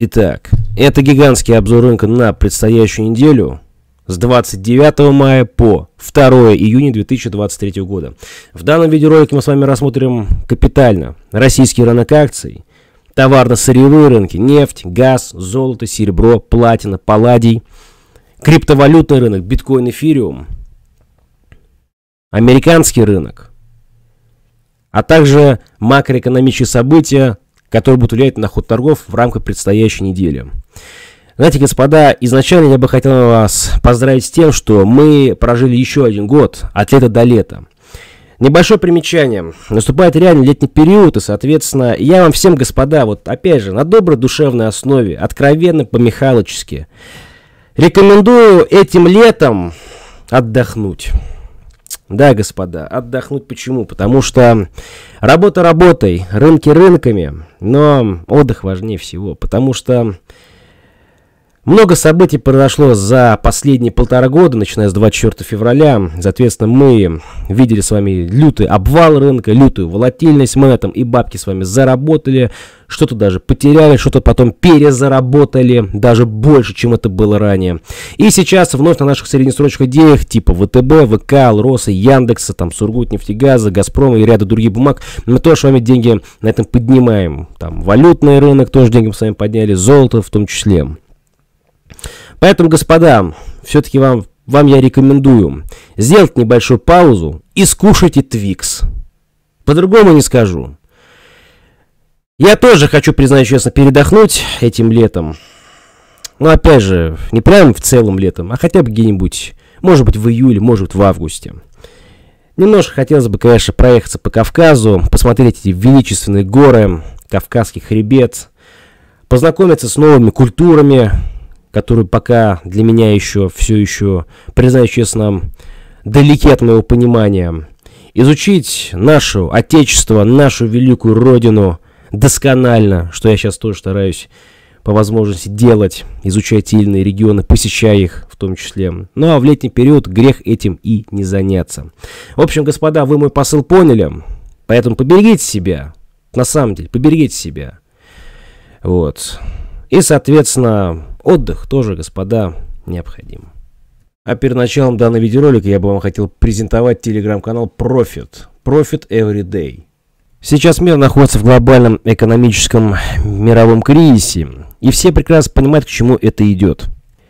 Итак, это гигантский обзор рынка на предстоящую неделю с 29 мая по 2 июня 2023 года. В данном видеоролике мы с вами рассмотрим капитально российский рынок акций, товарно-сырьевые рынки, нефть, газ, золото, серебро, платина, палладий, криптовалютный рынок, биткоин, эфириум, американский рынок, а также макроэкономические события которые будут влиять на ход торгов в рамках предстоящей недели. Знаете, господа, изначально я бы хотел вас поздравить с тем, что мы прожили еще один год от лета до лета. Небольшое примечание. Наступает реально летний период, и, соответственно, я вам всем, господа, вот опять же, на доброй душевной основе, откровенно по-михалочески, рекомендую этим летом отдохнуть. Да, господа, отдохнуть почему? Потому что работа работой, рынки рынками, но отдых важнее всего, потому что много событий произошло за последние полтора года, начиная с 24 февраля. Соответственно, мы видели с вами лютый обвал рынка, лютую волатильность. Мы на этом и бабки с вами заработали, что-то даже потеряли, что-то потом перезаработали, даже больше, чем это было ранее. И сейчас вновь на наших среднесрочных идеях типа ВТБ, ВК, Алроса, Яндекса, там Сургут, Нефтегаза, Газпрома и ряда других бумаг, мы тоже с вами деньги на этом поднимаем. Там валютный рынок тоже деньги мы с вами подняли, золото в том числе. Поэтому, господа, все-таки вам, вам я рекомендую сделать небольшую паузу и скушайте Твикс. По-другому не скажу. Я тоже хочу, признаюсь честно, передохнуть этим летом. Но опять же, не прям в целом летом, а хотя бы где-нибудь, может быть, в июле, может быть, в августе. Немножко хотелось бы, конечно, проехаться по Кавказу, посмотреть эти величественные горы, Кавказский хребет, познакомиться с новыми культурами, который пока для меня еще все еще, признаюсь честно, далеки от моего понимания. Изучить нашу отечество, нашу великую родину досконально, что я сейчас тоже стараюсь по возможности делать, изучать сильные регионы, посещая их в том числе. Ну а в летний период грех этим и не заняться. В общем, господа, вы мой посыл поняли, поэтому поберегите себя. На самом деле, поберегите себя. Вот. И, соответственно, Отдых тоже, господа, необходим. А перед началом данного видеоролика я бы вам хотел презентовать телеграм-канал Profit. Profit Every Day. Сейчас мир находится в глобальном экономическом мировом кризисе, и все прекрасно понимают, к чему это идет.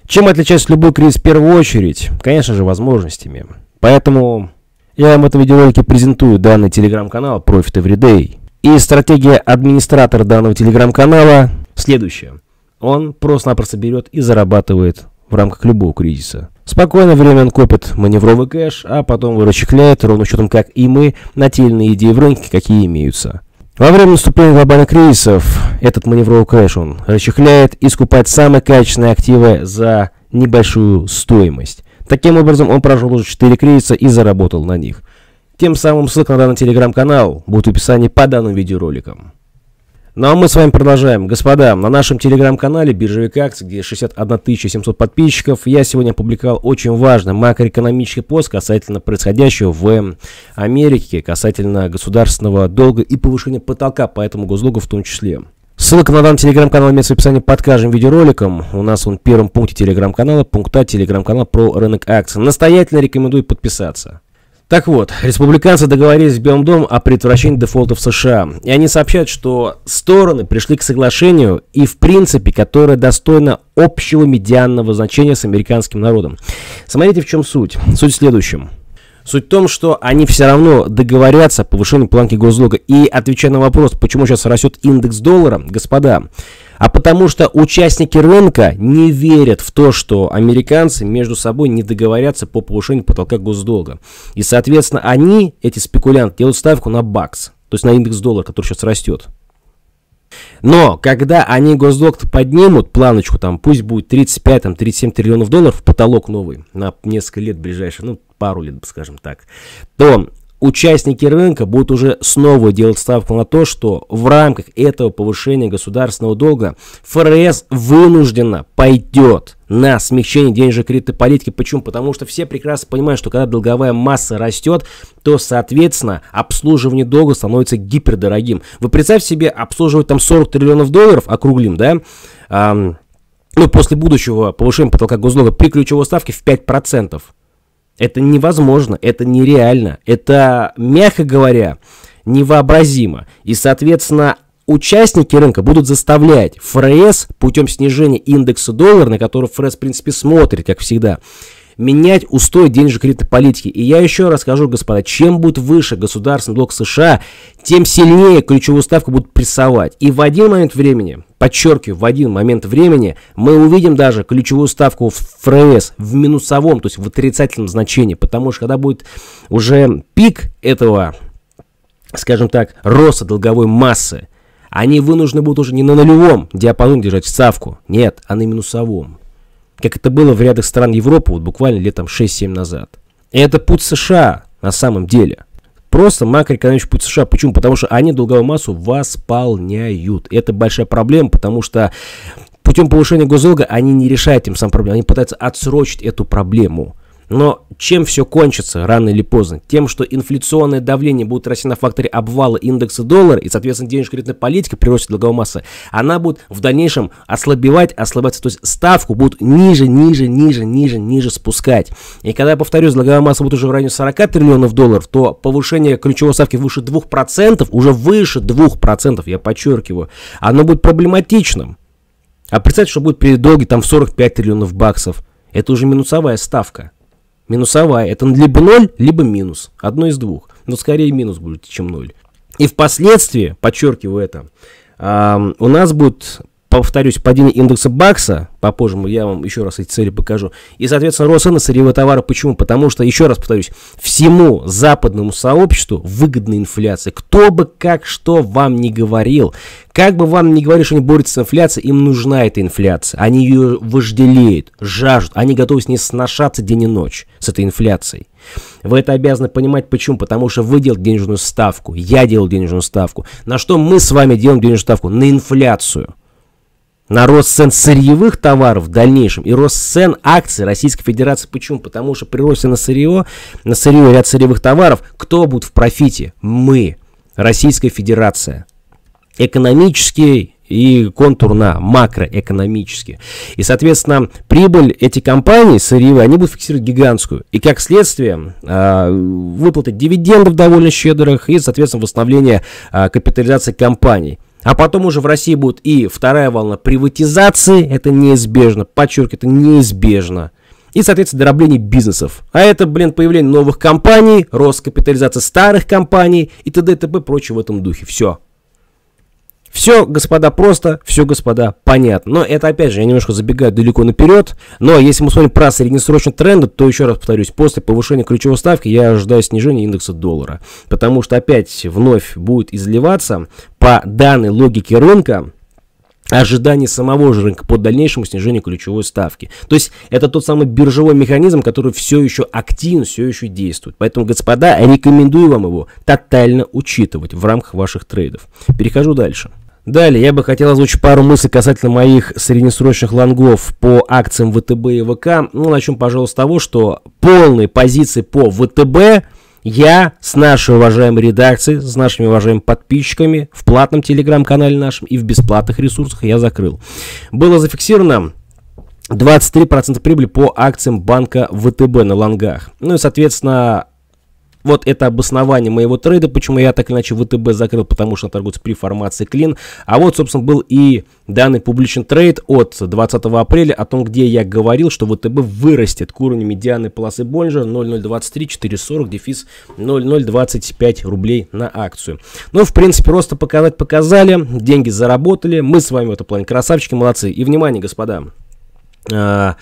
Чем отличается любой кризис в первую очередь? Конечно же, возможностями. Поэтому я вам в этом видеоролике презентую данный телеграм-канал Profit Everyday. И стратегия администратора данного телеграм-канала следующая он просто-напросто берет и зарабатывает в рамках любого кризиса. Спокойно время он копит маневровый кэш, а потом его расчехляет, ровно счетом как и мы, на те или иные идеи в рынке, какие имеются. Во время наступления глобальных кризисов этот маневровый кэш он расчехляет и скупает самые качественные активы за небольшую стоимость. Таким образом, он прожил уже 4 кризиса и заработал на них. Тем самым ссылка на данный телеграм-канал будет в описании по данным видеороликам. Ну а мы с вами продолжаем. Господа, на нашем телеграм-канале «Биржевик акций», где 61 700 подписчиков, я сегодня опубликовал очень важный макроэкономический пост касательно происходящего в Америке, касательно государственного долга и повышения потолка по этому госдолгу в том числе. Ссылка на данный телеграм-канал имеется в описании под каждым видеороликом. У нас он в первом пункте телеграм-канала, пункта телеграм-канала про рынок акций. Настоятельно рекомендую подписаться. Так вот, республиканцы договорились с Белым домом о предотвращении дефолта в США. И они сообщают, что стороны пришли к соглашению и в принципе, которое достойно общего медианного значения с американским народом. Смотрите, в чем суть. Суть в следующем. Суть в том, что они все равно договорятся о повышении планки госдолга. И отвечая на вопрос, почему сейчас растет индекс доллара, господа, а потому что участники рынка не верят в то, что американцы между собой не договорятся по повышению потолка госдолга. И, соответственно, они, эти спекулянты, делают ставку на бакс, то есть на индекс доллара, который сейчас растет. Но когда они госдолг поднимут планочку, там пусть будет 35-37 триллионов долларов, потолок новый на несколько лет ближайшие, ну пару лет, скажем так, то участники рынка будут уже снова делать ставку на то, что в рамках этого повышения государственного долга ФРС вынужденно пойдет на смягчение денежно-кредитной политики. Почему? Потому что все прекрасно понимают, что когда долговая масса растет, то, соответственно, обслуживание долга становится гипердорогим. Вы представьте себе обслуживать там 40 триллионов долларов, округлим, да, ну, после будущего повышения потолка госдолга при ключевой ставке в 5%. Это невозможно, это нереально, это, мягко говоря, невообразимо. И, соответственно, участники рынка будут заставлять ФРС путем снижения индекса доллара, на который ФРС, в принципе, смотрит, как всегда, менять устой денежно-кредитной политики. И я еще раз скажу, господа, чем будет выше государственный долг США, тем сильнее ключевую ставку будут прессовать. И в один момент времени, подчеркиваю, в один момент времени мы увидим даже ключевую ставку в ФРС в минусовом, то есть в отрицательном значении, потому что когда будет уже пик этого, скажем так, роста долговой массы, они вынуждены будут уже не на нулевом диапазоне держать ставку, нет, а на минусовом как это было в рядах стран Европы вот буквально летом 6-7 назад. И это путь США на самом деле. Просто макроэкономический путь США. Почему? Потому что они долговую массу восполняют. Это большая проблема, потому что путем повышения госдолга они не решают тем самым проблему. Они пытаются отсрочить эту проблему. Но чем все кончится рано или поздно? Тем, что инфляционное давление будет расти на факторе обвала индекса доллара и, соответственно, денежно-кредитная политика при росте долговой массы, она будет в дальнейшем ослабевать, ослабляться. То есть ставку будут ниже, ниже, ниже, ниже, ниже спускать. И когда, я повторюсь, долговая масса будет уже в районе 40 триллионов долларов, то повышение ключевой ставки выше 2%, уже выше 2%, я подчеркиваю, оно будет проблематичным. А представьте, что будет при долге там в 45 триллионов баксов. Это уже минусовая ставка минусовая. Это либо ноль, либо минус. Одно из двух. Но скорее минус будет, чем ноль. И впоследствии, подчеркиваю это, у нас будет повторюсь, падение индекса бакса, попозже я вам еще раз эти цели покажу, и, соответственно, рост цен на сырьевые товары. Почему? Потому что, еще раз повторюсь, всему западному сообществу выгодна инфляция. Кто бы как что вам не говорил, как бы вам не говорили, что они борются с инфляцией, им нужна эта инфляция. Они ее вожделеют, жаждут, они готовы с ней сношаться день и ночь, с этой инфляцией. Вы это обязаны понимать. Почему? Потому что вы делаете денежную ставку, я делал денежную ставку. На что мы с вами делаем денежную ставку? На инфляцию на рост цен сырьевых товаров в дальнейшем и рост цен акций Российской Федерации. Почему? Потому что при росте на сырье, на сырье ряд сырьевых товаров, кто будет в профите? Мы, Российская Федерация. экономически и контурно, макроэкономически. И, соответственно, прибыль эти компании сырьевые, они будут фиксировать гигантскую. И, как следствие, а, выплаты дивидендов довольно щедрых и, соответственно, восстановление а, капитализации компаний. А потом уже в России будет и вторая волна приватизации, это неизбежно, подчеркиваю, это неизбежно. И, соответственно, дробление бизнесов. А это, блин, появление новых компаний, рост капитализации старых компаний и т.д. и т.п. прочее в этом духе. Все. Все, господа, просто, все, господа, понятно. Но это, опять же, я немножко забегаю далеко наперед. Но если мы смотрим про среднесрочные тренды, то еще раз повторюсь, после повышения ключевой ставки я ожидаю снижения индекса доллара. Потому что опять вновь будет изливаться по данной логике рынка ожидание самого же рынка по дальнейшему снижению ключевой ставки. То есть это тот самый биржевой механизм, который все еще активен, все еще действует. Поэтому, господа, рекомендую вам его тотально учитывать в рамках ваших трейдов. Перехожу дальше. Далее я бы хотел озвучить пару мыслей касательно моих среднесрочных лонгов по акциям ВТБ и ВК. Ну, начнем, пожалуй, с того, что полные позиции по ВТБ я с нашей уважаемой редакцией, с нашими уважаемыми подписчиками в платном телеграм-канале нашем и в бесплатных ресурсах я закрыл. Было зафиксировано 23% прибыли по акциям банка ВТБ на лонгах. Ну и, соответственно, вот это обоснование моего трейда, почему я так иначе ВТБ закрыл, потому что он торгуется при формации клин. А вот, собственно, был и данный публичный трейд от 20 апреля о том, где я говорил, что ВТБ вырастет к уровню медианной полосы Боллинджера 0,023, 4,40, дефис 0,025 рублей на акцию. Ну, в принципе, просто показать показали, деньги заработали, мы с вами в этом плане красавчики, молодцы. И внимание, господа, а,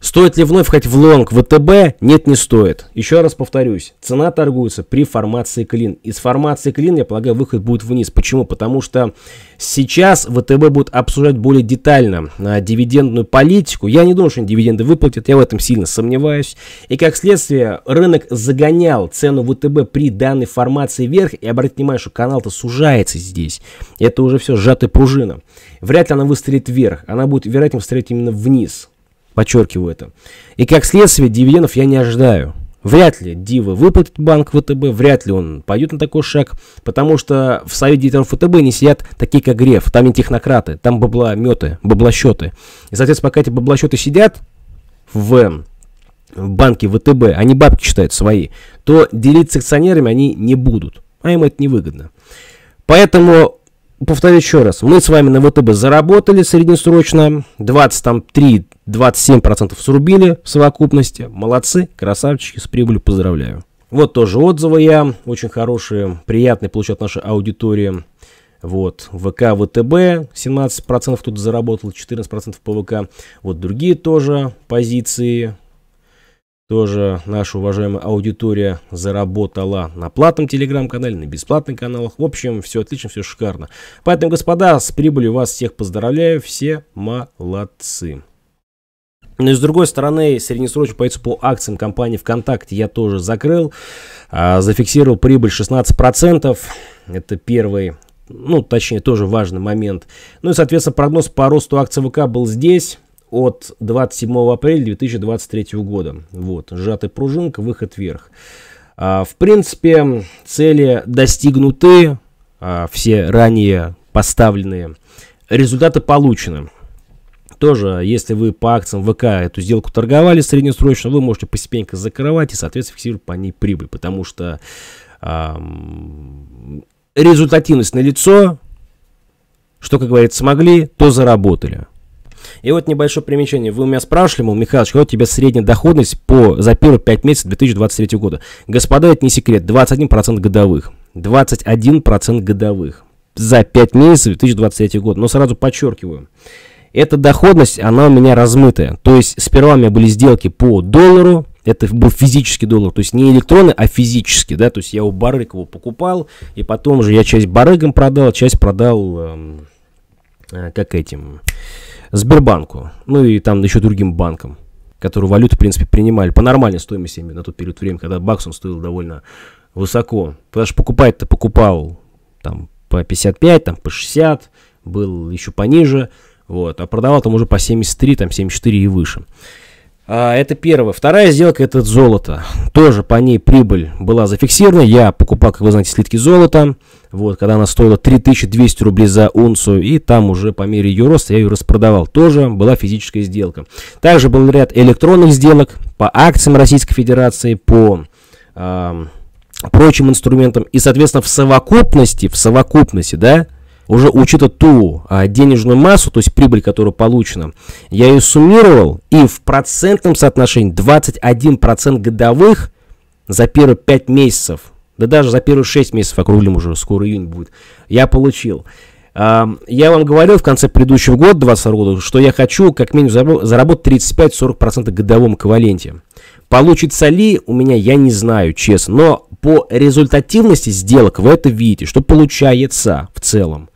Стоит ли вновь хоть в лонг ВТБ? Нет, не стоит. Еще раз повторюсь, цена торгуется при формации клин. Из формации клин, я полагаю, выход будет вниз. Почему? Потому что сейчас ВТБ будет обсуждать более детально а, дивидендную политику. Я не думаю, что они дивиденды выплатят, я в этом сильно сомневаюсь. И как следствие, рынок загонял цену ВТБ при данной формации вверх. И обратите внимание, что канал-то сужается здесь. Это уже все сжатая пружина. Вряд ли она выстрелит вверх, она будет, вероятнее, выстрелить именно вниз. Подчеркиваю это. И как следствие дивидендов я не ожидаю. Вряд ли Дива выплатит банк ВТБ, вряд ли он пойдет на такой шаг, потому что в Совете директоров ВТБ не сидят такие, как Греф, там не технократы, там бабла-меты, бабла-счеты. И, соответственно, пока эти бабла-счеты сидят в банке ВТБ, они бабки считают свои, то делиться акционерами они не будут, а им это невыгодно. Поэтому повторю еще раз, мы с вами на ВТБ заработали среднесрочно 23 27% срубили в совокупности. Молодцы, красавчики, с прибылью поздравляю. Вот тоже отзывы я, очень хорошие, приятные получат наша аудитория. Вот, ВК, ВТБ 17% тут заработал, 14% ПВК. Вот другие тоже позиции. Тоже наша уважаемая аудитория заработала на платном телеграм-канале, на бесплатных каналах. В общем, все отлично, все шикарно. Поэтому, господа, с прибылью вас всех поздравляю. Все молодцы. Но ну и с другой стороны, среднесрочную позицию по акциям компании ВКонтакте я тоже закрыл. А, зафиксировал прибыль 16%. Это первый, ну, точнее, тоже важный момент. Ну и, соответственно, прогноз по росту акций ВК был здесь от 27 апреля 2023 года. Вот, сжатый пружинка, выход вверх. А, в принципе, цели достигнуты, а, все ранее поставленные, результаты получены. Тоже, если вы по акциям ВК эту сделку торговали среднесрочно, вы можете постепенно закрывать и, соответственно, фиксировать по ней прибыль, потому что эм, результативность на лицо, что, как говорится, смогли, то заработали. И вот небольшое примечание. Вы у меня спрашивали, мол, Михайлович, какая у тебя средняя доходность по, за первые 5 месяцев 2023 года? Господа, это не секрет, 21% годовых. 21% годовых за 5 месяцев 2023 года. Но сразу подчеркиваю, эта доходность, она у меня размытая. То есть сперва у меня были сделки по доллару, это был физический доллар, то есть не электроны, а физически, да, то есть я у Барыкова покупал, и потом же я часть Барыгам продал, часть продал, эм, э, как этим, Сбербанку, ну и там еще другим банкам, которые валюту, в принципе, принимали по нормальной стоимости на тот период времени, когда бакс он стоил довольно высоко, потому что покупать-то покупал там по 55, там по 60, был еще пониже, вот, а продавал там уже по 73, там 74 и выше. А, это первое. Вторая сделка это золото. Тоже по ней прибыль была зафиксирована. Я покупал, как вы знаете, слитки золота. Вот, когда она стоила 3200 рублей за унцию. И там уже по мере ее роста я ее распродавал. Тоже была физическая сделка. Также был ряд электронных сделок по акциям Российской Федерации, по а, прочим инструментам. И, соответственно, в совокупности, в совокупности, да, уже учитывая ту а, денежную массу, то есть прибыль, которая получена, я ее суммировал, и в процентном соотношении 21% годовых за первые 5 месяцев, да даже за первые 6 месяцев, округлим уже, скоро июнь будет, я получил. А, я вам говорил в конце предыдущего года, 22 года, что я хочу как минимум заработать 35-40% годовом эквиваленте. Получится ли у меня, я не знаю, честно, но по результативности сделок вы это видите, что получается в целом.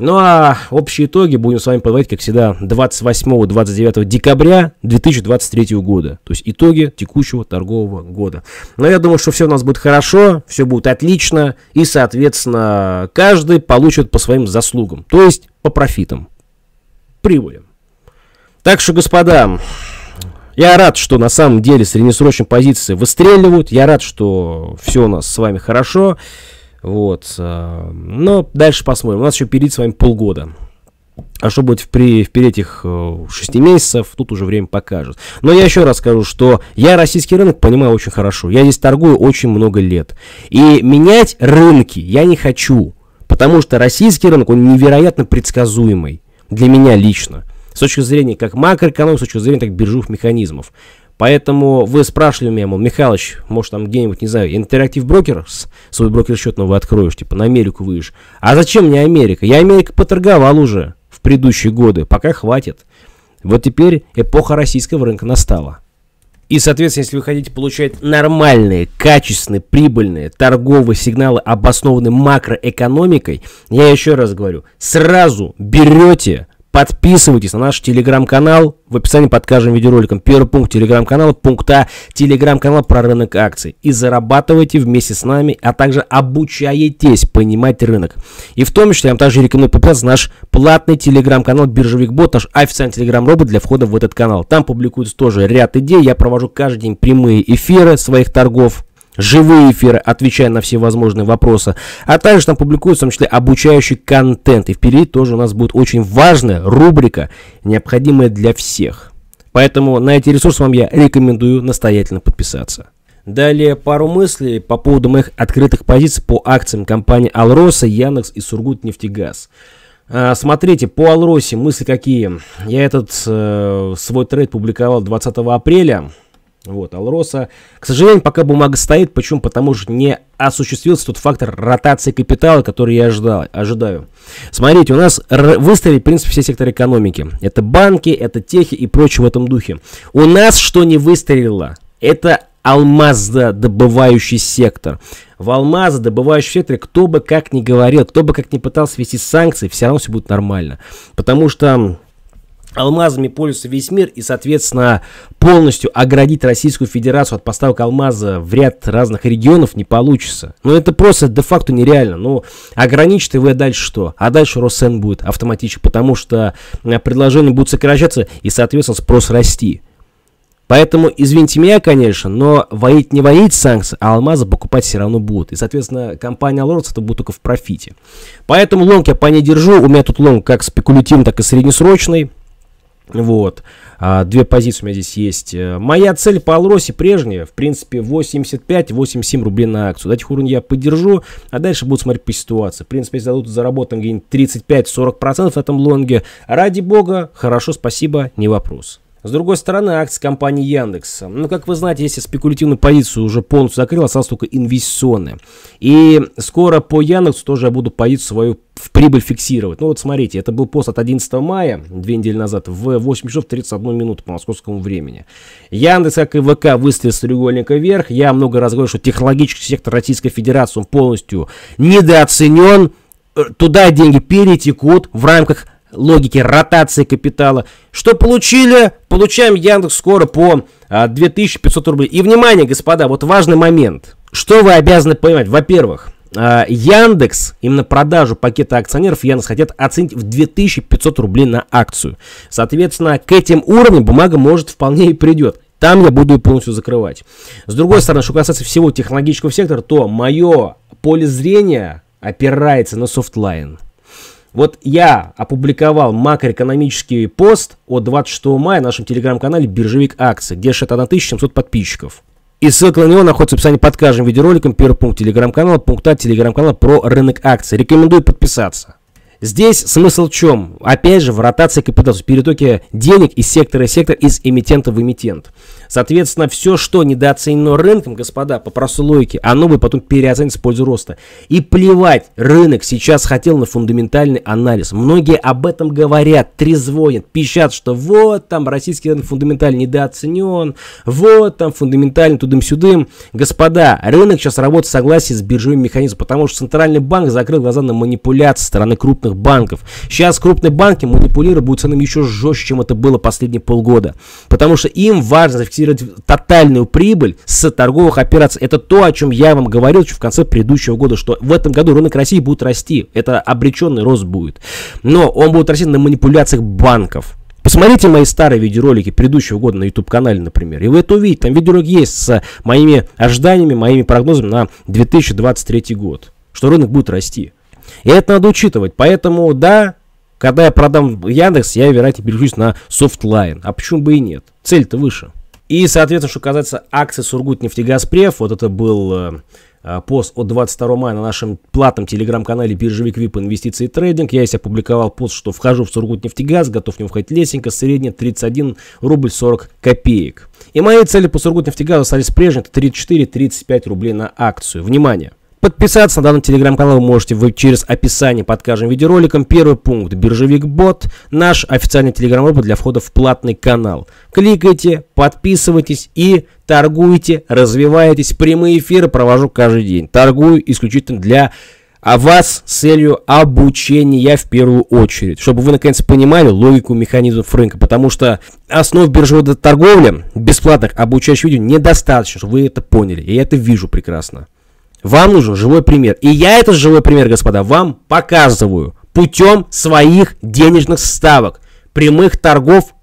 Ну а общие итоги будем с вами подводить, как всегда, 28-29 декабря 2023 года. То есть итоги текущего торгового года. Но я думаю, что все у нас будет хорошо, все будет отлично, и, соответственно, каждый получит по своим заслугам, то есть по профитам, прибылям. Так что, господа, я рад, что на самом деле среднесрочные позиции выстреливают, я рад, что все у нас с вами хорошо. Хорошо. Вот. Э, но дальше посмотрим. У нас еще перед с вами полгода. А что будет впредь, вперед этих 6 э, месяцев, тут уже время покажет. Но я еще раз скажу, что я российский рынок понимаю очень хорошо. Я здесь торгую очень много лет. И менять рынки я не хочу. Потому что российский рынок, он невероятно предсказуемый. Для меня лично. С точки зрения как макроэкономики, с точки зрения так биржевых механизмов. Поэтому вы спрашивали меня, мол, Михалыч, может там где-нибудь, не знаю, интерактив брокер, свой брокер счет новый откроешь, типа на Америку выйдешь. А зачем мне Америка? Я Америка поторговал уже в предыдущие годы, пока хватит. Вот теперь эпоха российского рынка настала. И, соответственно, если вы хотите получать нормальные, качественные, прибыльные торговые сигналы, обоснованные макроэкономикой, я еще раз говорю, сразу берете Подписывайтесь на наш телеграм-канал в описании под каждым видеороликом. Первый пункт телеграм-канала, пункта телеграм-канал про рынок акций. И зарабатывайте вместе с нами, а также обучаетесь понимать рынок. И в том числе я вам также рекомендую попасть наш платный телеграм-канал Биржевик Бот, наш официальный телеграм-робот для входа в этот канал. Там публикуется тоже ряд идей. Я провожу каждый день прямые эфиры своих торгов, живые эфиры, отвечая на всевозможные вопросы. А также там публикуется, в том числе, обучающий контент. И впереди тоже у нас будет очень важная рубрика, необходимая для всех. Поэтому на эти ресурсы вам я рекомендую настоятельно подписаться. Далее пару мыслей по поводу моих открытых позиций по акциям компании Алроса, Яндекс и Сургутнефтегаз. А, смотрите, по Алросе мысли какие. Я этот э, свой трейд публиковал 20 апреля. Вот, Алроса, к сожалению, пока бумага стоит, почему? Потому что не осуществился тот фактор ротации капитала, который я ожидал, ожидаю. Смотрите, у нас выставили, в принципе, все секторы экономики. Это банки, это техи и прочее в этом духе. У нас что не выстрелило? Это алмазодобывающий сектор. В алмазодобывающем секторе кто бы как ни говорил, кто бы как ни пытался вести санкции, все равно все будет нормально. Потому что алмазами пользуется весь мир и, соответственно, полностью оградить Российскую Федерацию от поставок алмаза в ряд разных регионов не получится. Ну, это просто де-факто нереально. Ну, ограничите вы, а дальше что? А дальше Росен будет автоматически, потому что э, предложения будут сокращаться и, соответственно, спрос расти. Поэтому, извините меня, конечно, но воить не воить санкции, а алмазы покупать все равно будут. И, соответственно, компания Лордс это будет только в профите. Поэтому лонг я по ней держу. У меня тут лонг как спекулятивный, так и среднесрочный. Вот. А, две позиции у меня здесь есть. Э, моя цель по Алросе прежняя. В принципе, 85-87 рублей на акцию. Дать уровень я поддержу, а дальше буду смотреть по ситуации. В принципе, если дадут заработать где-нибудь 35-40% в этом лонге, ради бога, хорошо, спасибо, не вопрос. С другой стороны, акции компании Яндекс. Ну, как вы знаете, если спекулятивную позицию уже полностью закрыл, осталась только инвестиционная. И скоро по Яндексу тоже я буду позицию свою в прибыль фиксировать. Ну вот смотрите, это был пост от 11 мая, две недели назад, в 8 часов 31 минуту по московскому времени. Яндекс, как и ВК, выстрел с треугольника вверх. Я много раз говорил, что технологический сектор Российской Федерации он полностью недооценен. Э, туда деньги перетекут в рамках логике ротации капитала. Что получили? Получаем Яндекс скоро по 2500 а, рублей. И внимание, господа, вот важный момент. Что вы обязаны понимать? Во-первых, а, Яндекс, именно продажу пакета акционеров Яндекс хотят оценить в 2500 рублей на акцию. Соответственно, к этим уровням бумага может вполне и придет. Там я буду ее полностью закрывать. С другой стороны, что касается всего технологического сектора, то мое поле зрения опирается на софтлайн. Вот я опубликовал макроэкономический пост от 26 мая на нашем телеграм-канале «Биржевик акции», где 1700 подписчиков. И ссылка на него находится в описании под каждым видеороликом. Первый пункт телеграм-канала, пункт от а, телеграм-канала про рынок акций. Рекомендую подписаться. Здесь смысл в чем? Опять же, в ротации капитала, в перетоке денег из сектора в сектор, из эмитента в эмитент. Соответственно, все, что недооценено рынком, господа, по простой логике, оно бы потом переоценится в пользу роста. И плевать, рынок сейчас хотел на фундаментальный анализ. Многие об этом говорят, трезвонят, пищат, что вот там российский рынок фундаментально недооценен, вот там фундаментально тудым-сюдым. Господа, рынок сейчас работает в согласии с биржевым механизмом, потому что центральный банк закрыл глаза на манипуляции стороны крупных банков. Сейчас крупные банки манипулируют будут ценами еще жестче, чем это было последние полгода. Потому что им важно зафиксировать фиксировать тотальную прибыль с торговых операций. Это то, о чем я вам говорил еще в конце предыдущего года, что в этом году рынок России будет расти. Это обреченный рост будет. Но он будет расти на манипуляциях банков. Посмотрите мои старые видеоролики предыдущего года на YouTube-канале, например, и вы это увидите. Там видеоролик есть с моими ожиданиями, моими прогнозами на 2023 год, что рынок будет расти. И это надо учитывать. Поэтому, да, когда я продам Яндекс, я, вероятно, переключусь на софтлайн. А почему бы и нет? Цель-то выше. И, соответственно, что касается акции Сургутнефтегазпреф, вот это был э, э, пост от 22 мая на нашем платном телеграм-канале «Биржевик ВИП Инвестиции и Трейдинг». Я здесь опубликовал пост, что вхожу в Сургутнефтегаз, готов в него входить лесенько, средняя 31 рубль 40 копеек. И мои цели по Сургутнефтегазу остались прежними, это 34-35 рублей на акцию. Внимание! Подписаться на данный телеграм-канал вы можете вы через описание под каждым видеороликом. Первый пункт – Биржевик Бот, наш официальный телеграм-робот для входа в платный канал. Кликайте, подписывайтесь и торгуйте, развивайтесь. Прямые эфиры провожу каждый день. Торгую исключительно для а вас с целью обучения в первую очередь, чтобы вы наконец понимали логику механизмов рынка, потому что основ биржевой торговли, бесплатных обучающих видео недостаточно, чтобы вы это поняли, и я это вижу прекрасно. Вам нужен живой пример. И я этот живой пример, господа, вам показываю путем своих денежных ставок, прямых торгов,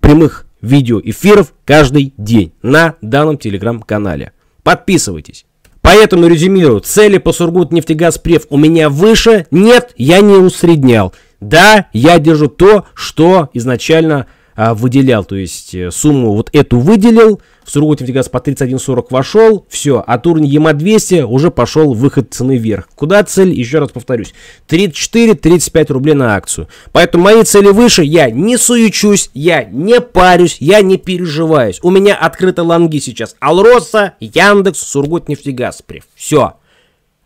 прямых видеоэфиров каждый день на данном телеграм-канале. Подписывайтесь. Поэтому резюмирую, цели по Сургут нефтегазпреф у меня выше, нет, я не усреднял. Да, я держу то, что изначально а, выделял. То есть э, сумму вот эту выделил, в Сургутнефтегаз по 31.40 вошел, все, от а уровня ЕМА-200 уже пошел выход цены вверх. Куда цель? Еще раз повторюсь, 34-35 рублей на акцию. Поэтому мои цели выше, я не суючусь, я не парюсь, я не переживаюсь. У меня открыты лонги сейчас. Алроса, Яндекс, Сургутнефтегаз. Все.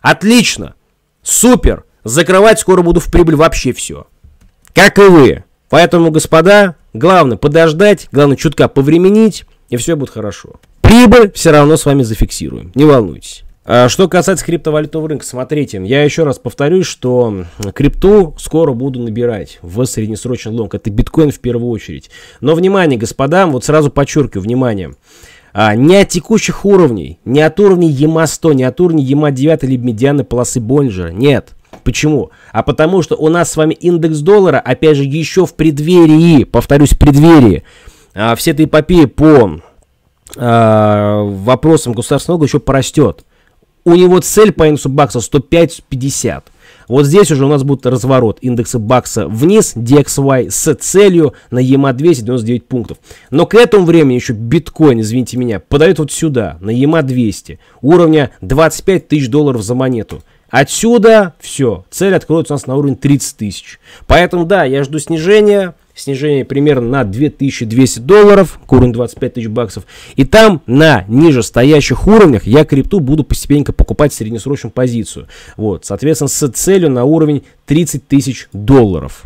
Отлично. Супер. Закрывать скоро буду в прибыль вообще все. Как и вы. Поэтому, господа, Главное подождать, главное чутка повременить, и все будет хорошо. Прибыль все равно с вами зафиксируем, не волнуйтесь. А что касается криптовалютного рынка, смотрите, я еще раз повторюсь, что крипту скоро буду набирать в среднесрочный лонг. Это биткоин в первую очередь. Но внимание, господа, вот сразу подчеркиваю, внимание. А, не от текущих уровней, не от уровней ЕМА-100, не от уровней ЕМА-9 или медианы полосы Боллинджера, нет. Почему? А потому что у нас с вами индекс доллара, опять же, еще в преддверии, повторюсь, в преддверии, э, все этой эпопея по э, вопросам государственного долга еще порастет. У него цель по индексу бакса 105-50. Вот здесь уже у нас будет разворот индекса бакса вниз, DXY с целью на EMA 299 а пунктов. Но к этому времени еще биткоин, извините меня, подает вот сюда, на EMA 200, уровня 25 тысяч долларов за монету. Отсюда все, цель откроется у нас на уровень 30 тысяч. Поэтому да, я жду снижения, снижение примерно на 2200 долларов, уровень 25 тысяч баксов. И там на ниже стоящих уровнях я крипту буду постепенно покупать среднесрочную позицию. Вот, соответственно, с целью на уровень 30 тысяч долларов.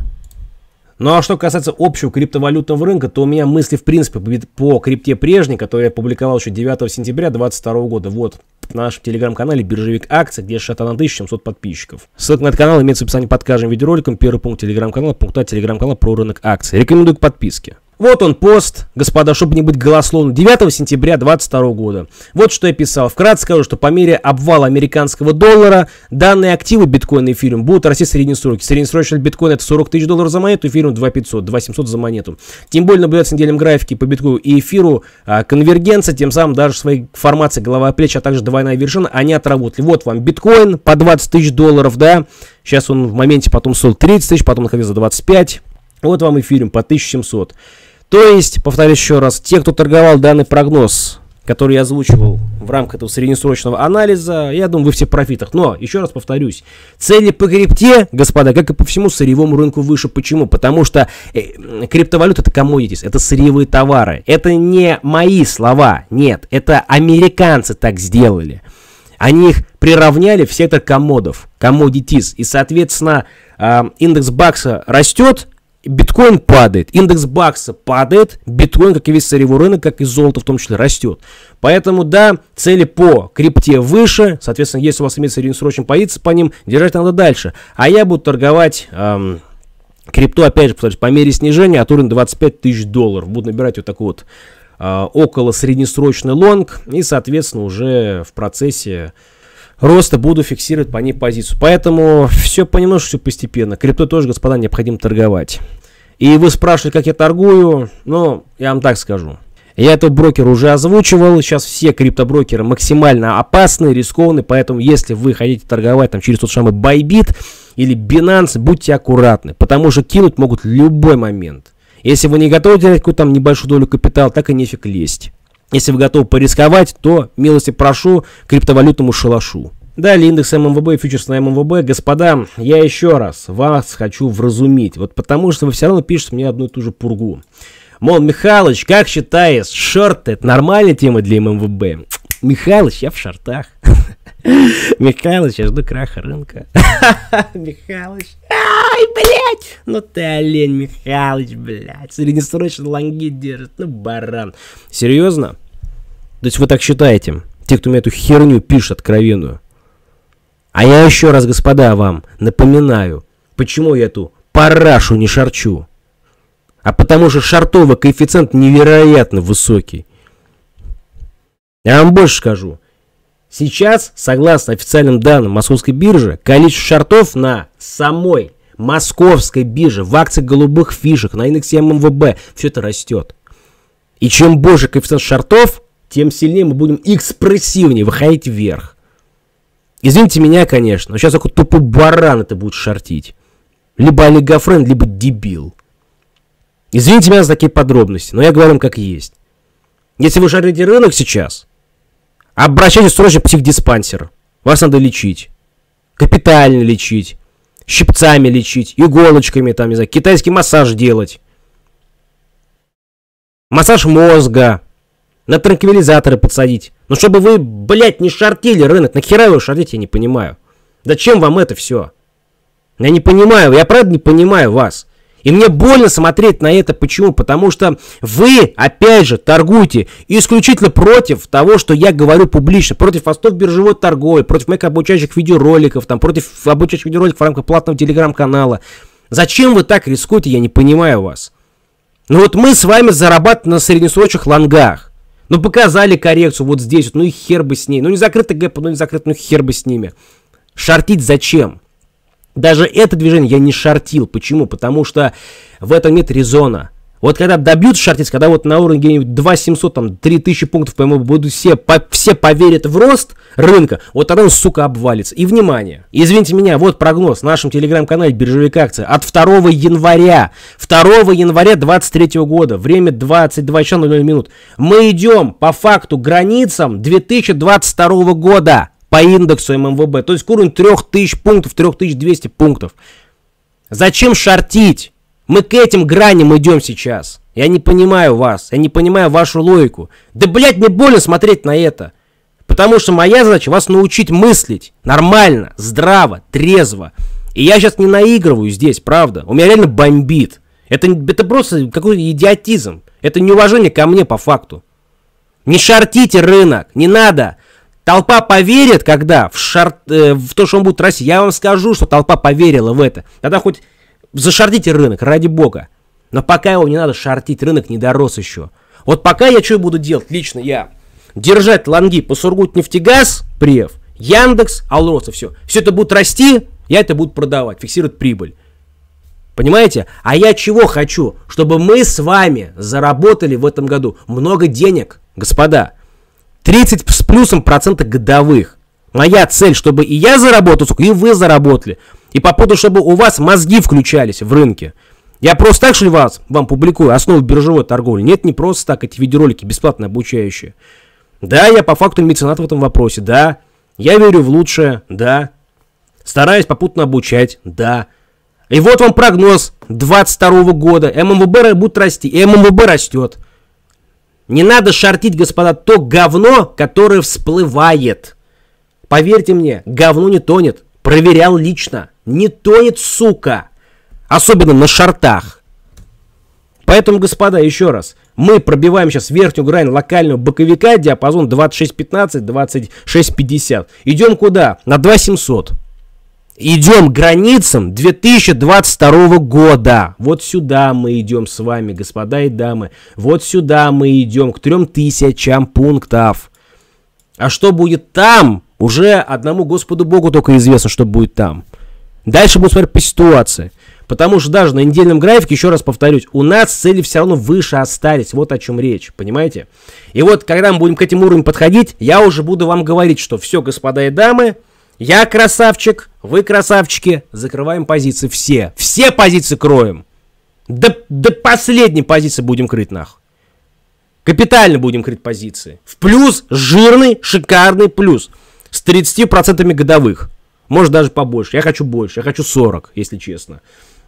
Ну а что касается общего криптовалютного рынка, то у меня мысли в принципе по крипте прежней, которую я публиковал еще 9 сентября 2022 года. Вот, на нашем телеграм-канале «Биржевик Акции», где шата на 1700 подписчиков. Ссылка на этот канал имеется в описании под каждым видеороликом. Первый пункт телеграм-канала, пункта телеграм-канала про рынок акций. Рекомендую к подписке. Вот он пост, господа, чтобы не быть голословным, 9 сентября 2022 года. Вот что я писал. Вкратце скажу, что по мере обвала американского доллара данные активы биткоина и эфириум будут расти среднесрочно. Среднесрочный биткоин это 40 тысяч долларов за монету, эфириум 2500, 2700 за монету. Тем более наблюдается в недельном графике по биткоину и эфиру а, конвергенция, тем самым даже своей формации голова плеч, а также двойная вершина, они отработали. Вот вам биткоин по 20 тысяч долларов, да, сейчас он в моменте потом стоил 30 тысяч, потом находился за 25. Вот вам эфириум по 1700. То есть, повторюсь еще раз, те, кто торговал данный прогноз, который я озвучивал в рамках этого среднесрочного анализа, я думаю, вы все в профитах. Но, еще раз повторюсь, цели по крипте, господа, как и по всему сырьевому рынку выше. Почему? Потому что э, криптовалюта это commodities, это сырьевые товары. Это не мои слова, нет, это американцы так сделали. Они их приравняли в сектор комодов, commodities. И, соответственно, э, индекс бакса растет, биткоин падает, индекс бакса падает, биткоин, как и весь сырьевой рынок, как и золото в том числе, растет. Поэтому, да, цели по крипте выше, соответственно, если у вас имеется среднесрочная позиция по ним, держать надо дальше. А я буду торговать... Эм, Крипту, опять же, повторюсь, по мере снижения от уровня 25 тысяч долларов. Буду набирать вот такой вот а, около среднесрочный лонг и, соответственно, уже в процессе роста буду фиксировать по ней позицию. Поэтому все понемножку, все постепенно. Крипто тоже, господа, необходимо торговать. И вы спрашивали, как я торгую. Ну, я вам так скажу. Я этого брокер уже озвучивал. Сейчас все криптоброкеры максимально опасны, рискованы. Поэтому, если вы хотите торговать там, через тот же самый Bybit или Binance, будьте аккуратны. Потому что кинуть могут любой момент. Если вы не готовы терять какую-то там небольшую долю капитала, так и нефиг лезть. Если вы готовы порисковать, то милости прошу криптовалютному шалашу. Далее индекс ММВБ фьючерс на ММВБ. Господа, я еще раз вас хочу вразумить. Вот потому что вы все равно пишете мне одну и ту же пургу. Мол, Михалыч, как считаешь, шорты это нормальная тема для ММВБ? Михалыч, я в шортах. Михайлович, я жду краха рынка. Михайлович. Ай, блядь! Ну ты олень, Михайлович, блядь. Среднесрочно лонги держит. Ну, баран. Серьезно? То есть вы так считаете? Те, кто мне эту херню пишет откровенную. А я еще раз, господа, вам напоминаю, почему я эту парашу не шарчу. А потому что шартовый коэффициент невероятно высокий. Я вам больше скажу. Сейчас, согласно официальным данным Московской биржи, количество шортов на самой Московской бирже, в акциях голубых фишек, на индексе ММВБ, все это растет. И чем больше коэффициент шортов, тем сильнее мы будем экспрессивнее выходить вверх. Извините меня, конечно, но сейчас такой тупой баран это будет шортить. Либо олигофрен, либо дебил. Извините меня за такие подробности, но я говорю вам как есть. Если вы шарите рынок сейчас, Обращайтесь срочно к психдиспансер. Вас надо лечить. Капитально лечить. Щипцами лечить. Иголочками, там, не знаю, китайский массаж делать. Массаж мозга. На транквилизаторы подсадить. Ну, чтобы вы, блядь, не шортили рынок. Нахера вы шортите, я не понимаю. Зачем вам это все? Я не понимаю, я правда не понимаю вас. И мне больно смотреть на это. Почему? Потому что вы, опять же, торгуете исключительно против того, что я говорю публично. Против Восток биржевой торговли, против моих обучающих видеороликов, там, против обучающих видеороликов в рамках платного телеграм-канала. Зачем вы так рискуете, я не понимаю вас. Ну вот мы с вами зарабатываем на среднесрочных лонгах. Ну показали коррекцию вот здесь, вот, ну и хер бы с ней. Ну не закрыто гэп, ну не закрыто, ну хер бы с ними. Шортить зачем? Даже это движение я не шортил. Почему? Потому что в этом нет резона. Вот когда добьют шортить, когда вот на уровне 2700, там, 3000 пунктов, по-моему, будут все, по, все поверят в рост рынка, вот тогда он, сука, обвалится. И, внимание, извините меня, вот прогноз в нашем телеграм-канале «Биржевик акции» от 2 января, 2 января 23 года, время 22 часа 00 минут. Мы идем по факту границам 2022 года по индексу ММВБ. То есть уровень 3000 пунктов, 3200 пунктов. Зачем шортить? Мы к этим граням идем сейчас. Я не понимаю вас, я не понимаю вашу логику. Да, блядь, мне больно смотреть на это. Потому что моя задача вас научить мыслить нормально, здраво, трезво. И я сейчас не наигрываю здесь, правда. У меня реально бомбит. Это, это просто какой-то идиотизм. Это неуважение ко мне по факту. Не шортите рынок, не надо. Толпа поверит, когда в, шар... э, в то, что он будет расти. Я вам скажу, что толпа поверила в это. Тогда хоть зашардите рынок, ради бога. Но пока его не надо шортить, рынок не дорос еще. Вот пока я что буду делать, лично я? Держать лонги по Сургут нефтегаз, Приев, Яндекс, Алроса, все. Все это будет расти, я это буду продавать, фиксировать прибыль. Понимаете? А я чего хочу? Чтобы мы с вами заработали в этом году много денег, господа. 30 с плюсом процентов годовых. Моя цель, чтобы и я заработал, и вы заработали. И по поводу, чтобы у вас мозги включались в рынке. Я просто так, же ли, вас, вам публикую основы биржевой торговли? Нет, не просто так, эти видеоролики бесплатно обучающие. Да, я по факту меценат в этом вопросе, да. Я верю в лучшее, да. Стараюсь попутно обучать, да. И вот вам прогноз 22 года. ММВБ будет расти, и ММВБ растет. Не надо шортить, господа, то говно, которое всплывает. Поверьте мне, говно не тонет. Проверял лично. Не тонет, сука. Особенно на шортах. Поэтому, господа, еще раз, мы пробиваем сейчас верхнюю грань локального боковика, диапазон 26.15, 26.50. Идем куда? На 2700 идем к границам 2022 года. Вот сюда мы идем с вами, господа и дамы. Вот сюда мы идем, к 3000 пунктов. А что будет там, уже одному Господу Богу только известно, что будет там. Дальше будем смотреть по ситуации. Потому что даже на недельном графике, еще раз повторюсь, у нас цели все равно выше остались. Вот о чем речь, понимаете? И вот, когда мы будем к этим уровням подходить, я уже буду вам говорить, что все, господа и дамы, я красавчик, вы красавчики. Закрываем позиции все. Все позиции кроем. До, до последней позиции будем крыть нах. Капитально будем крыть позиции. В плюс жирный, шикарный плюс. С 30% годовых. Может даже побольше. Я хочу больше. Я хочу 40, если честно.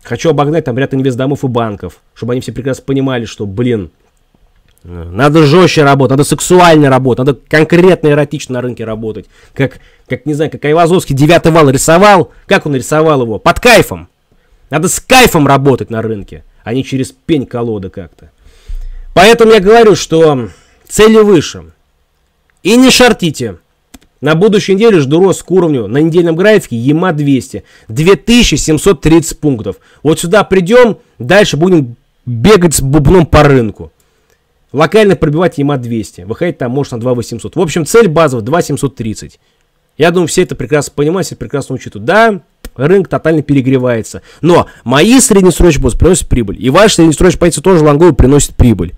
Хочу обогнать там ряд инвестдомов и банков. Чтобы они все прекрасно понимали, что, блин, э, надо жестче работать, надо сексуально работать, надо конкретно эротично на рынке работать. Как как, не знаю, как Айвазовский девятый вал рисовал. Как он рисовал его? Под кайфом. Надо с кайфом работать на рынке, а не через пень колоды как-то. Поэтому я говорю, что цели выше. И не шортите. На будущей неделе жду рост к уровню на недельном графике ЕМА 200. 2730 пунктов. Вот сюда придем, дальше будем бегать с бубном по рынку. Локально пробивать ЕМА 200. Выходить там можно на 2800. В общем, цель базовая 2730. Я думаю, все это прекрасно понимают, все прекрасно учитывают. Да, рынок тотально перегревается. Но мои среднесрочные позиции приносят прибыль. И ваши среднесрочные позиции тоже лонговые приносят прибыль.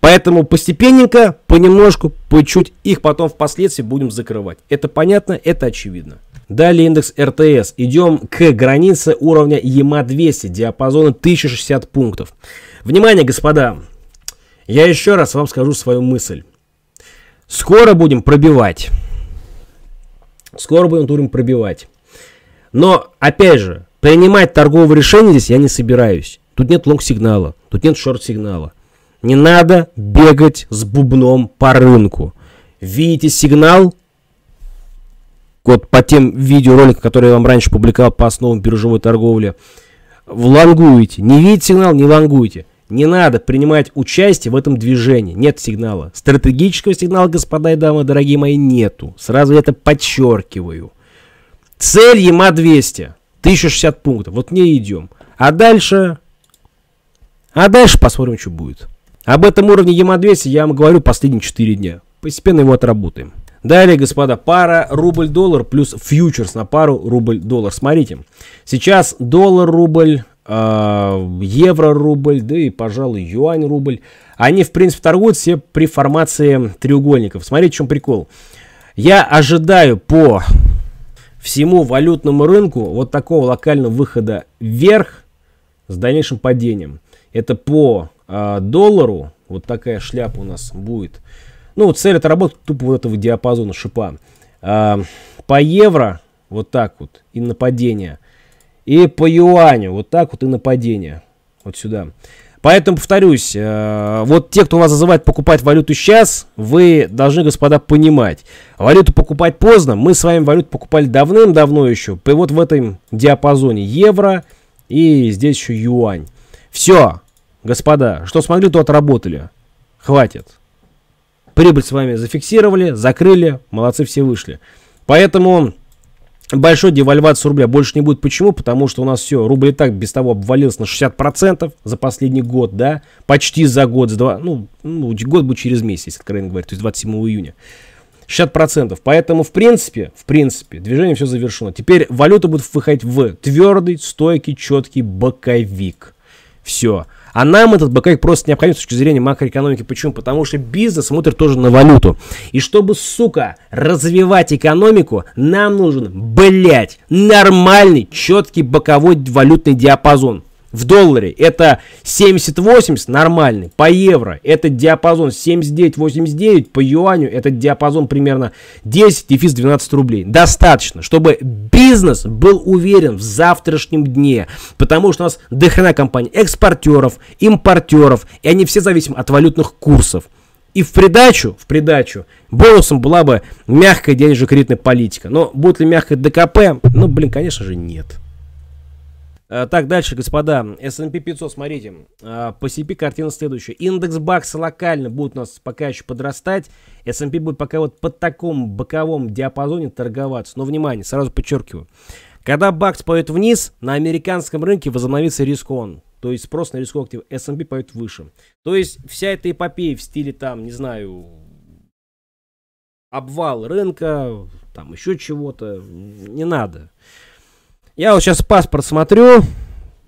Поэтому постепенненько, понемножку, по чуть их потом впоследствии будем закрывать. Это понятно, это очевидно. Далее индекс РТС. Идем к границе уровня ЕМА-200, диапазона 1060 пунктов. Внимание, господа, я еще раз вам скажу свою мысль. Скоро будем пробивать Скоро будем турим пробивать. Но, опять же, принимать торговые решения здесь я не собираюсь. Тут нет лонг-сигнала, тут нет шорт-сигнала. Не надо бегать с бубном по рынку. Видите сигнал? Вот по тем видеороликам, которые я вам раньше публиковал по основам биржевой торговли. Влангуете. Не видите сигнал, не лангуете. Не надо принимать участие в этом движении. Нет сигнала. Стратегического сигнала, господа и дамы, дорогие мои, нету. Сразу это подчеркиваю. Цель ЕМА 200. 1060 пунктов. Вот не идем. А дальше... А дальше посмотрим, что будет. Об этом уровне ЕМА 200 я вам говорю последние 4 дня. Постепенно его отработаем. Далее, господа, пара рубль-доллар плюс фьючерс на пару рубль-доллар. Смотрите, сейчас доллар-рубль Э, евро-рубль, да и, пожалуй, юань-рубль. Они, в принципе, торгуют все при формации треугольников. Смотрите, в чем прикол. Я ожидаю по всему валютному рынку вот такого локального выхода вверх с дальнейшим падением. Это по э, доллару. Вот такая шляпа у нас будет. Ну, цель отработки тупо вот этого диапазона шипа. Э, по евро вот так вот и нападение – и по юаню. Вот так вот и нападение. Вот сюда. Поэтому, повторюсь, э, вот те, кто вас зазывает покупать валюту сейчас, вы должны, господа, понимать. Валюту покупать поздно. Мы с вами валюту покупали давным-давно еще. и Вот в этом диапазоне евро и здесь еще юань. Все, господа, что смогли, то отработали. Хватит. Прибыль с вами зафиксировали, закрыли, молодцы все вышли. Поэтому большой девальвации рубля больше не будет. Почему? Потому что у нас все, рубль и так без того обвалился на 60% за последний год, да, почти за год, с два, ну, ну, год будет через месяц, откровенно говоря, то есть 27 июня. 60%. Поэтому, в принципе, в принципе, движение все завершено. Теперь валюта будет выходить в твердый, стойкий, четкий боковик. Все. А нам этот бэкэк просто необходим с точки зрения макроэкономики. Почему? Потому что бизнес смотрит тоже на валюту. И чтобы, сука, развивать экономику, нам нужен, блять, нормальный, четкий боковой валютный диапазон в долларе это 70-80 нормальный, по евро этот диапазон 79-89, по юаню этот диапазон примерно 10 и 12 рублей. Достаточно, чтобы бизнес был уверен в завтрашнем дне, потому что у нас дохрена компаний экспортеров, импортеров, и они все зависимы от валютных курсов. И в придачу, в придачу, бонусом была бы мягкая денежно-кредитная политика. Но будет ли мягкая ДКП? Ну, блин, конечно же, нет. Э, так, дальше, господа. S&P 500, смотрите. Э, по CP картина следующая. Индекс бакса локально будет у нас пока еще подрастать. S&P будет пока вот под таком боковом диапазоне торговаться. Но, внимание, сразу подчеркиваю. Когда бакс пойдет вниз, на американском рынке возобновится риск он. То есть спрос на риск актив S&P пойдет выше. То есть вся эта эпопея в стиле там, не знаю, обвал рынка, там еще чего-то, не надо. Я вот сейчас паспорт смотрю,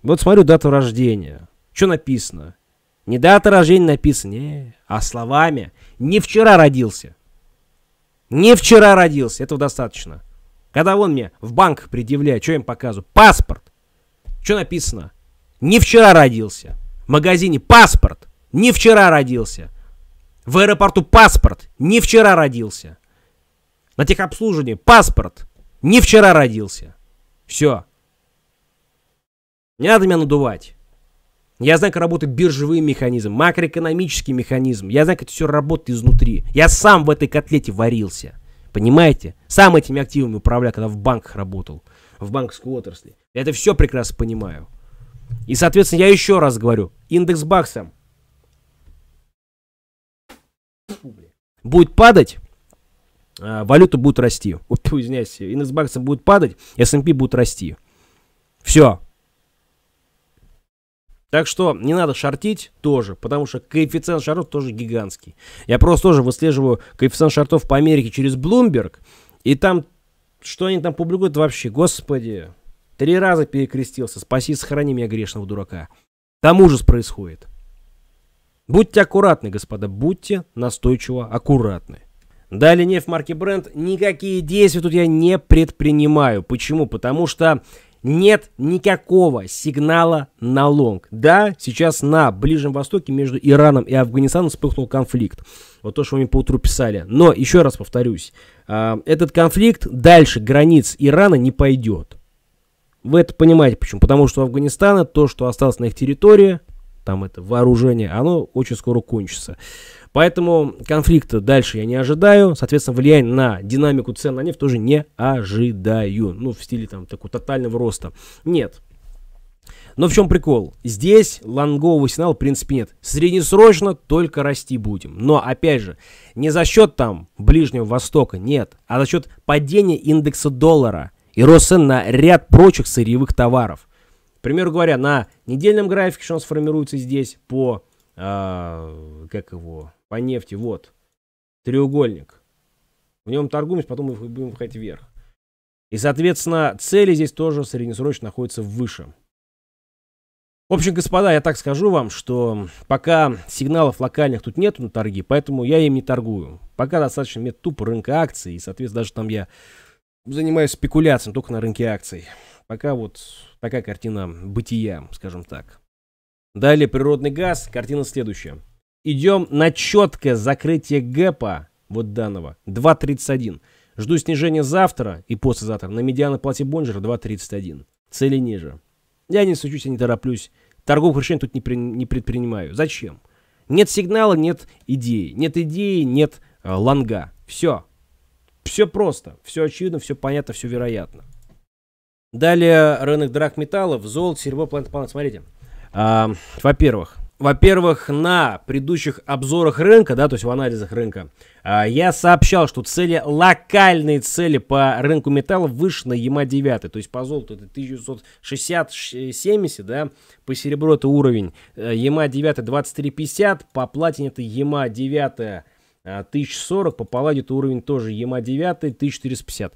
вот смотрю дату рождения. Что написано? Не дата рождения написано, а словами. Не вчера родился. Не вчера родился, этого достаточно. Когда он мне в банк предъявляет, что я им показываю? Паспорт. Что написано? Не вчера родился. В магазине паспорт. Не вчера родился. В аэропорту паспорт. Не вчера родился. На техобслуживании паспорт. Не вчера родился. Все. Не надо меня надувать. Я знаю, как работает биржевый механизм, макроэкономический механизм. Я знаю, как это все работает изнутри. Я сам в этой котлете варился. Понимаете? Сам этими активами управлял, когда в банках работал. В банковской отрасли. Я это все прекрасно понимаю. И, соответственно, я еще раз говорю. Индекс бакса будет падать. А, валюта будет расти. Ой, извиняюсь, индекс бакса будет падать, S&P будет расти. Все. Так что не надо шортить тоже, потому что коэффициент шортов тоже гигантский. Я просто тоже выслеживаю коэффициент шортов по Америке через Bloomberg, и там, что они там публикуют вообще, господи, три раза перекрестился, спаси, и сохрани меня грешного дурака. Там ужас происходит. Будьте аккуратны, господа, будьте настойчиво аккуратны. Далее нефть марки Brent. Никакие действия тут я не предпринимаю. Почему? Потому что нет никакого сигнала на лонг. Да, сейчас на Ближнем Востоке между Ираном и Афганистаном вспыхнул конфликт. Вот то, что вы мне поутру писали. Но, еще раз повторюсь, а, этот конфликт дальше границ Ирана не пойдет. Вы это понимаете почему? Потому что у Афганистана то, что осталось на их территории, там это вооружение, оно очень скоро кончится. Поэтому конфликта дальше я не ожидаю. Соответственно, влияние на динамику цен на нефть тоже не ожидаю. Ну, в стиле там такого тотального роста. Нет. Но в чем прикол? Здесь лонгового сигнала в принципе нет. Среднесрочно только расти будем. Но опять же, не за счет там Ближнего Востока, нет, а за счет падения индекса доллара и роста на ряд прочих сырьевых товаров. К примеру говоря, на недельном графике, что у нас формируется здесь по, э, как его, по нефти, вот, треугольник. В нем торгуемость, потом мы будем выходить вверх. И, соответственно, цели здесь тоже среднесрочно находятся выше. В общем, господа, я так скажу вам, что пока сигналов локальных тут нету на торги, поэтому я им не торгую. Пока достаточно нет тупо рынка акций, и, соответственно, даже там я занимаюсь спекуляцией только на рынке акций. Пока вот такая картина бытия, скажем так. Далее природный газ. Картина следующая идем на четкое закрытие гэпа вот данного 2.31. Жду снижения завтра и послезавтра на медианной плате Бонжера 2.31. Цели ниже. Я не сучусь, я не тороплюсь. Торговых решений тут не, при, не предпринимаю. Зачем? Нет сигнала, нет идеи. Нет идеи, нет э, лонга. Все. Все просто. Все очевидно, все понятно, все вероятно. Далее рынок драгметаллов, золото, серебро, планет, планет. Смотрите. А, Во-первых, во-первых, на предыдущих обзорах рынка, да, то есть в анализах рынка, а, я сообщал, что цели, локальные цели по рынку металла выше на ЕМА-9, то есть по золоту это 1960-70, да, по серебру это уровень ЕМА-9 э, 2350, по платине это ЕМА-9 1040, а, по палладе это уровень тоже ЕМА-9 1450.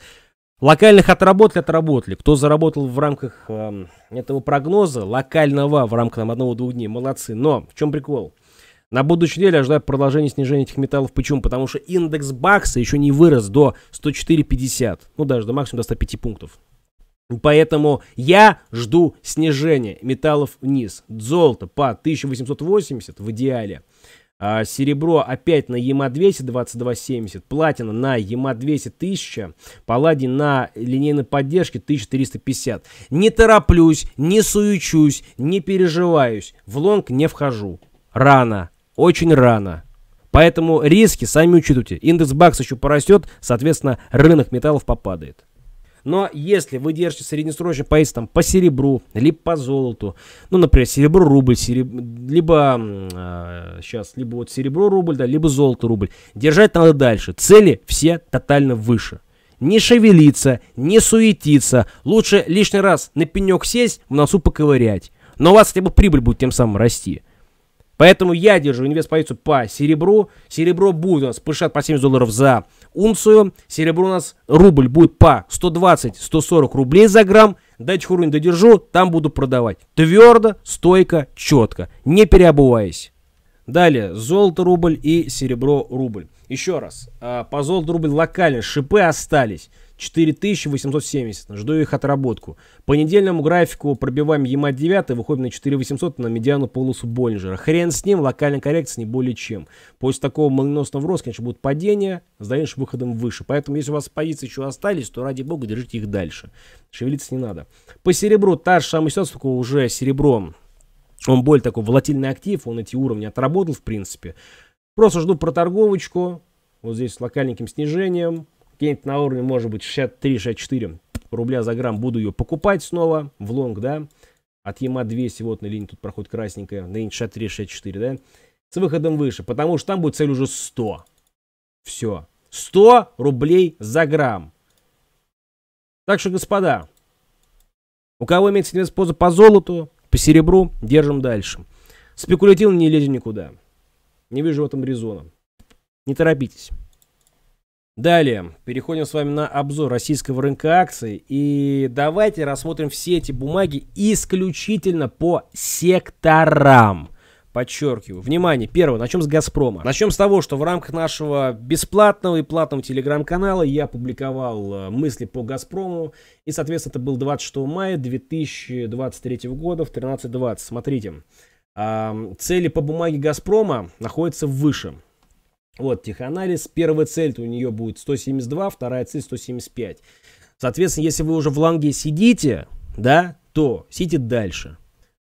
Локальных отработок отработали. Кто заработал в рамках э, этого прогноза, локального, в рамках одного-двух дней, молодцы. Но в чем прикол? На будущий день ожидают продолжение снижения этих металлов. Почему? Потому что индекс бакса еще не вырос до 104,50. Ну, даже до максимума до 105 пунктов. Поэтому я жду снижения металлов вниз. Золото по 1880 в идеале. А, серебро опять на ЕМА 200 2270, платина на ЕМА 200 1000, палладий на линейной поддержке 1350. Не тороплюсь, не суючусь, не переживаюсь, в лонг не вхожу. Рано, очень рано. Поэтому риски сами учитывайте. Индекс бакса еще порастет, соответственно, рынок металлов попадает. Но если вы держите среднесрочный пояс там, по серебру, либо по золоту, ну, например, серебро рубль, сереб... либо э, сейчас, а, либо вот серебро рубль, да, либо золото рубль, держать надо дальше. Цели все тотально выше. Не шевелиться, не суетиться. Лучше лишний раз на пенек сесть, в носу поковырять. Но у вас хотя бы прибыль будет тем самым расти. Поэтому я держу инвест-позицию по серебру. Серебро будет у нас повышать по 70 долларов за унцию. Серебро у нас, рубль будет по 120-140 рублей за грамм. Дальше уровень додержу, там буду продавать. Твердо, стойко, четко, не переобуваясь. Далее, золото рубль и серебро рубль. Еще раз, а, по золоту рубль локально шипы остались. 4870. Жду их отработку. По недельному графику пробиваем ЕМА 9, выходим на 4800 на медиану полосу Боллинджера. Хрен с ним, локальная коррекция не более чем. После такого молниеносного роста, конечно, будут падения с дальнейшим выходом выше. Поэтому, если у вас позиции еще остались, то ради бога держите их дальше. Шевелиться не надо. По серебру та же самая ситуация, только уже серебром. Он более такой волатильный актив, он эти уровни отработал, в принципе. Просто жду проторговочку, вот здесь с локальненьким снижением, где-нибудь на уровне, может быть, 63-64 рубля за грамм буду ее покупать снова в лонг, да. От ЕМА 200, вот на линии тут проходит красненькая, на линии 63, 64, да. С выходом выше, потому что там будет цель уже 100. Все. 100 рублей за грамм. Так что, господа, у кого имеется интерес поза по золоту, по серебру, держим дальше. Спекулятивно не лезем никуда. Не вижу в этом резона. Не торопитесь. Далее, переходим с вами на обзор российского рынка акций. И давайте рассмотрим все эти бумаги исключительно по секторам. Подчеркиваю. Внимание, первое, начнем с «Газпрома». Начнем с того, что в рамках нашего бесплатного и платного телеграм-канала я публиковал э, мысли по «Газпрому». И, соответственно, это был 26 мая 2023 года в 13.20. Смотрите, цели по бумаге «Газпрома» находятся выше. Вот, теханализ. Первая цель у нее будет 172, вторая цель 175. Соответственно, если вы уже в ланге сидите, да, то сидите дальше.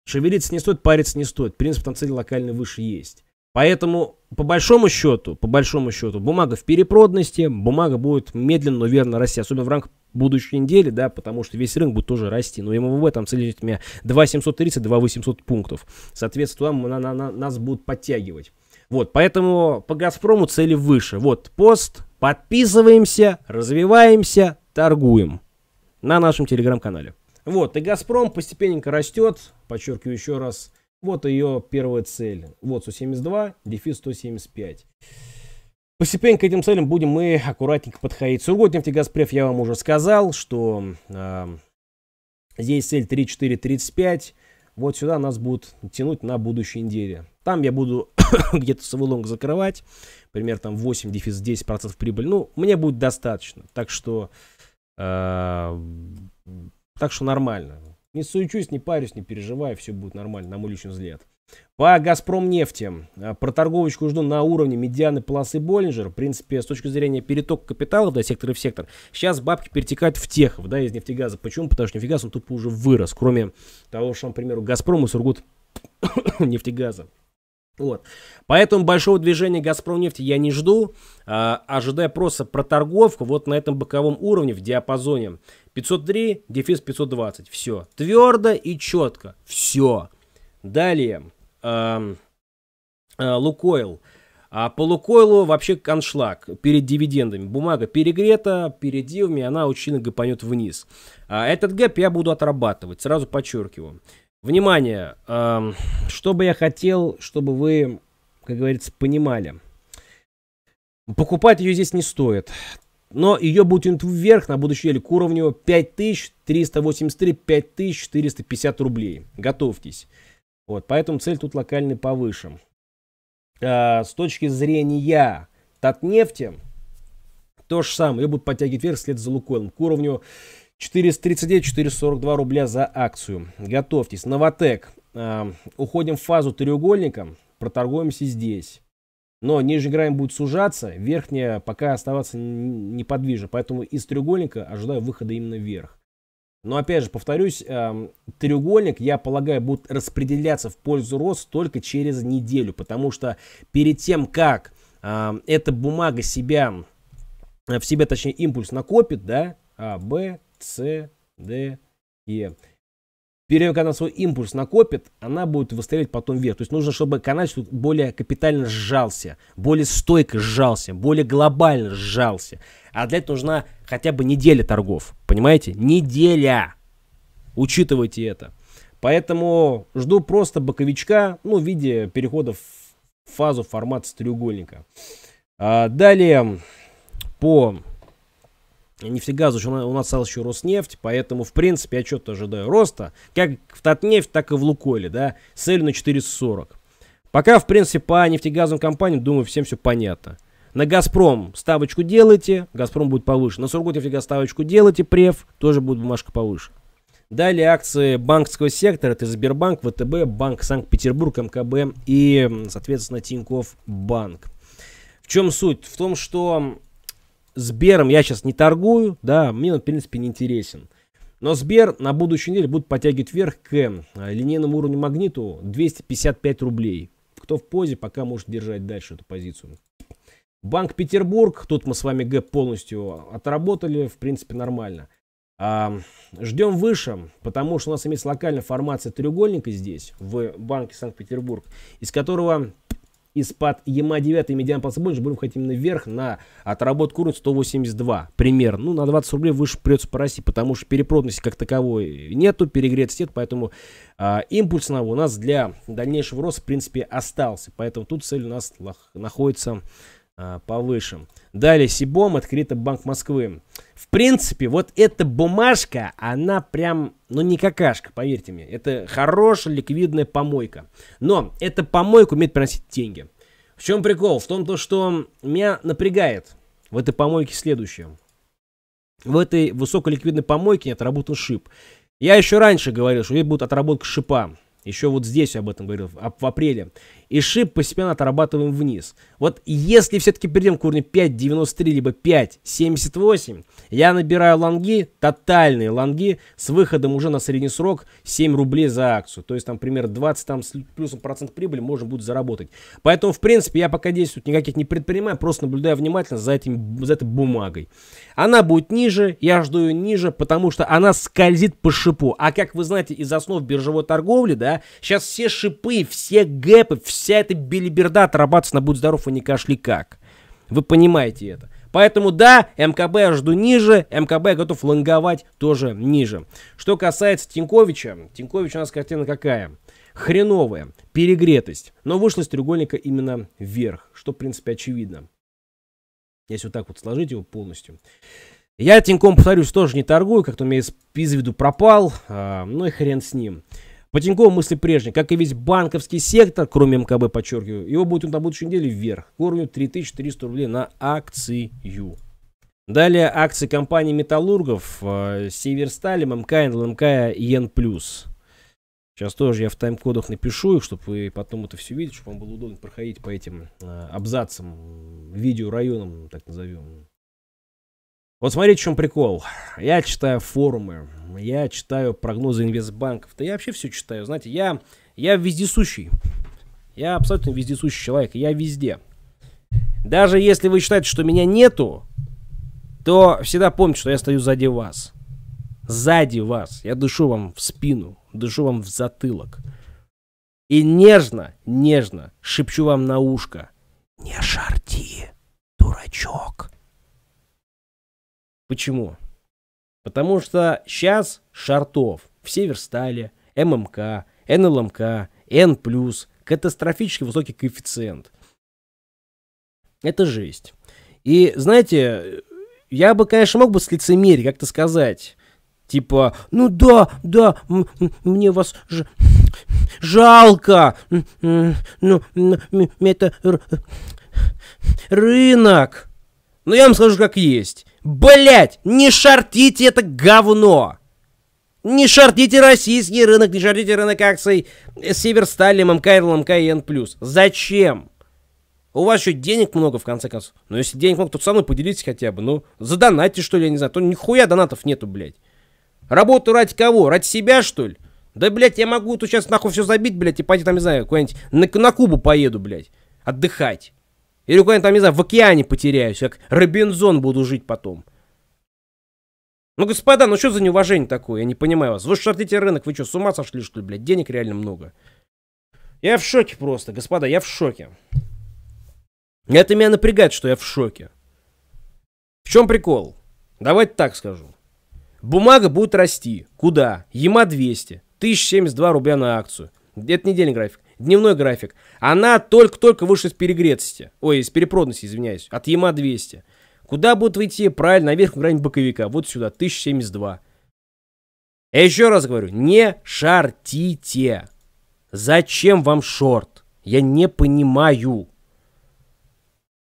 Шевелиться не стоит, париться не стоит. Принцип там цели локально выше есть. Поэтому, по большому счету, по большому счету, бумага в перепроданности, бумага будет медленно, но верно расти. Особенно в рамках будущей недели, да, потому что весь рынок будет тоже расти. Но МВВ там целит меня 2,730, 2,800 пунктов. Соответственно, туда на, на, на, нас будут подтягивать. Вот, поэтому по «Газпрому» цели выше. Вот пост, подписываемся, развиваемся, торгуем на нашем телеграм-канале. Вот, и «Газпром» постепенненько растет, подчеркиваю еще раз, вот ее первая цель. Вот 172, дефис 175. Постепенно к этим целям будем мы аккуратненько подходить. Сургутнефтегазпреф я вам уже сказал, что э, здесь цель 3435. Вот сюда нас будут тянуть на будущей неделе. Там я буду где-то савулонг закрывать, примерно там 8 дефис 10% прибыль, ну, мне будет достаточно. Так что, э, так что нормально. Не суечусь, не парюсь, не переживаю, все будет нормально, на мой личный взгляд. По Газпром нефти. Э, про торговочку жду на уровне медианы полосы Боллинджер. В принципе, с точки зрения перетока капиталов, да, сектора в сектор, сейчас бабки перетекают в техов, да, из нефтегаза. Почему? Потому что нефтегаз, он тупо уже вырос, кроме того, что, например, Газпром и Сургут нефтегаза. Вот. Поэтому большого движения «Газпромнефти» я не жду, а, ожидая просто проторговку вот на этом боковом уровне в диапазоне 503, дефис 520. Все. Твердо и четко. Все. Далее. Эм, э, Лукойл. А по Лукойлу вообще коншлаг перед дивидендами. Бумага перегрета, перед дивами она очень сильно вниз. А этот гэп я буду отрабатывать, сразу подчеркиваю. Внимание! Эм, что бы я хотел, чтобы вы, как говорится, понимали. Покупать ее здесь не стоит. Но ее будет вверх на будущий релик к уровню 5383-5450 рублей. Готовьтесь. Вот, поэтому цель тут локальный повыше. Э, с точки зрения Татнефти, то же самое. Ее будут подтягивать вверх вслед за Лукойлом к уровню 439-442 рубля за акцию. Готовьтесь. Новотек. А, уходим в фазу треугольника. Проторгуемся здесь. Но нижняя грань будет сужаться, верхняя пока оставаться неподвижна. Поэтому из треугольника ожидаю выхода именно вверх. Но опять же, повторюсь, э, треугольник, я полагаю, будет распределяться в пользу рост только через неделю. Потому что перед тем, как э, эта бумага себя, в себя, точнее, импульс накопит, да, А, Б, с, Д, Е. Первый, когда она свой импульс накопит, она будет выстрелить потом вверх. То есть нужно, чтобы канатчик более капитально сжался, более стойко сжался, более глобально сжался. А для этого нужна хотя бы неделя торгов. Понимаете? Неделя! Учитывайте это. Поэтому жду просто боковичка, ну, в виде перехода в фазу формат треугольника. А, далее по нефтегазу, у нас, у нас осталось еще Роснефть, поэтому, в принципе, я что-то ожидаю роста, как в Татнефть, так и в Лукойле, да, целью на 440. Пока, в принципе, по нефтегазовым компаниям, думаю, всем все понятно. На «Газпром» ставочку делайте, «Газпром» будет повыше. На «Сургутнефтегаз» ставочку делайте, «Прев» тоже будет бумажка повыше. Далее акции банковского сектора, это Сбербанк, ВТБ, Банк Санкт-Петербург, МКБ и, соответственно, Тиньков Банк. В чем суть? В том, что Сбером я сейчас не торгую, да, мне он, в принципе, не интересен. Но Сбер на будущую неделю будет подтягивать вверх к э, линейному уровню магниту 255 рублей. Кто в позе, пока может держать дальше эту позицию. Банк Петербург, тут мы с вами гэп полностью отработали, в принципе, нормально. А, ждем выше, потому что у нас имеется локальная формация треугольника здесь, в банке Санкт-Петербург, из которого из-под ЕМА 9 и медиан по Сабонису будем ходить именно вверх на отработку уровня 182 пример, Ну, на 20 рублей выше придется по потому что перепродности как таковой нету, перегретости нет, поэтому э, а, импульсного у нас для дальнейшего роста, в принципе, остался. Поэтому тут цель у нас находится Э, повышим. Далее Сибом открыто Банк Москвы. В принципе, вот эта бумажка, она прям, ну не какашка, поверьте мне. Это хорошая ликвидная помойка. Но эта помойка умеет приносить деньги. В чем прикол? В том, то, что меня напрягает в этой помойке следующее. В этой высоколиквидной помойке не отработан шип. Я еще раньше говорил, что здесь будет отработка шипа. Еще вот здесь об этом говорил, в апреле и шип постепенно отрабатываем вниз. Вот если все-таки перейдем к уровню 5.93, либо 5.78, я набираю лонги, тотальные лонги, с выходом уже на средний срок 7 рублей за акцию. То есть там примерно 20 там, с плюсом процент прибыли можно будет заработать. Поэтому, в принципе, я пока действий никаких не предпринимаю, просто наблюдаю внимательно за, этим, за этой бумагой. Она будет ниже, я жду ее ниже, потому что она скользит по шипу. А как вы знаете, из основ биржевой торговли, да, сейчас все шипы, все гэпы, все вся эта билиберда отрабатывается на «Будь здоров и не кашли как». Вы понимаете это. Поэтому да, МКБ я жду ниже, МКБ я готов лонговать тоже ниже. Что касается Тиньковича, Тинькович у нас картина какая? Хреновая, перегретость. Но вышла из треугольника именно вверх, что в принципе очевидно. Если вот так вот сложить его полностью. Я Тиньком, повторюсь, тоже не торгую, как-то у меня из, из виду пропал, э, ну и хрен с ним. По Тинькову мысли прежние. Как и весь банковский сектор, кроме МКБ, подчеркиваю, его будет на будущей неделе вверх. К уровню 3300 рублей на акцию. Далее акции компании металлургов э, Северстали, МК, НЛМК, ЕН+. Сейчас тоже я в тайм-кодах напишу их, чтобы вы потом это все видели, чтобы вам было удобно проходить по этим э, абзацам, видеорайонам, так назовем. Вот смотрите, в чем прикол. Я читаю форумы, я читаю прогнозы инвестбанков, да я вообще все читаю. Знаете, я, я вездесущий. Я абсолютно вездесущий человек, я везде. Даже если вы считаете, что меня нету, то всегда помните, что я стою сзади вас. Сзади вас. Я дышу вам в спину, дышу вам в затылок. И нежно, нежно шепчу вам на ушко. Не шарти, дурачок. Почему? Потому что сейчас шартов в Северстале, ММК, НЛМК, Н+, катастрофически высокий коэффициент. Это жесть. И знаете, я бы, конечно, мог бы с лицемерие как-то сказать. Типа, ну да, да, мне вас жалко. Ну, это рынок. Но я вам скажу, как есть. Блять, не шортите это говно! Не шортите российский рынок, не шортите рынок акций Северстали, ММК, РЛМК и Н+. Зачем? У вас еще денег много, в конце концов. Но ну, если денег много, то со мной поделитесь хотя бы. Ну, задонатьте, что ли, я не знаю. То нихуя донатов нету, блядь. Работу ради кого? Ради себя, что ли? Да, блядь, я могу тут сейчас нахуй все забить, блядь, и пойти там, не знаю, куда-нибудь на, на Кубу поеду, блядь. Отдыхать. Или куда-нибудь там, не знаю, в океане потеряюсь, как Робинзон буду жить потом. Ну, господа, ну что за неуважение такое? Я не понимаю вас. Вы шортите рынок, вы что, с ума сошли, что ли, блядь? Денег реально много. Я в шоке просто, господа, я в шоке. Это меня напрягает, что я в шоке. В чем прикол? Давайте так скажу. Бумага будет расти. Куда? ЕМА 200. 1072 рубля на акцию. Это недельный график. Дневной график. Она только-только вышла из перегретости. Ой, из перепродности, извиняюсь. От ЕМА 200. Куда будет выйти? Правильно, на верхнюю грань боковика. Вот сюда, 1072. Я еще раз говорю, не шортите. Зачем вам шорт? Я не понимаю.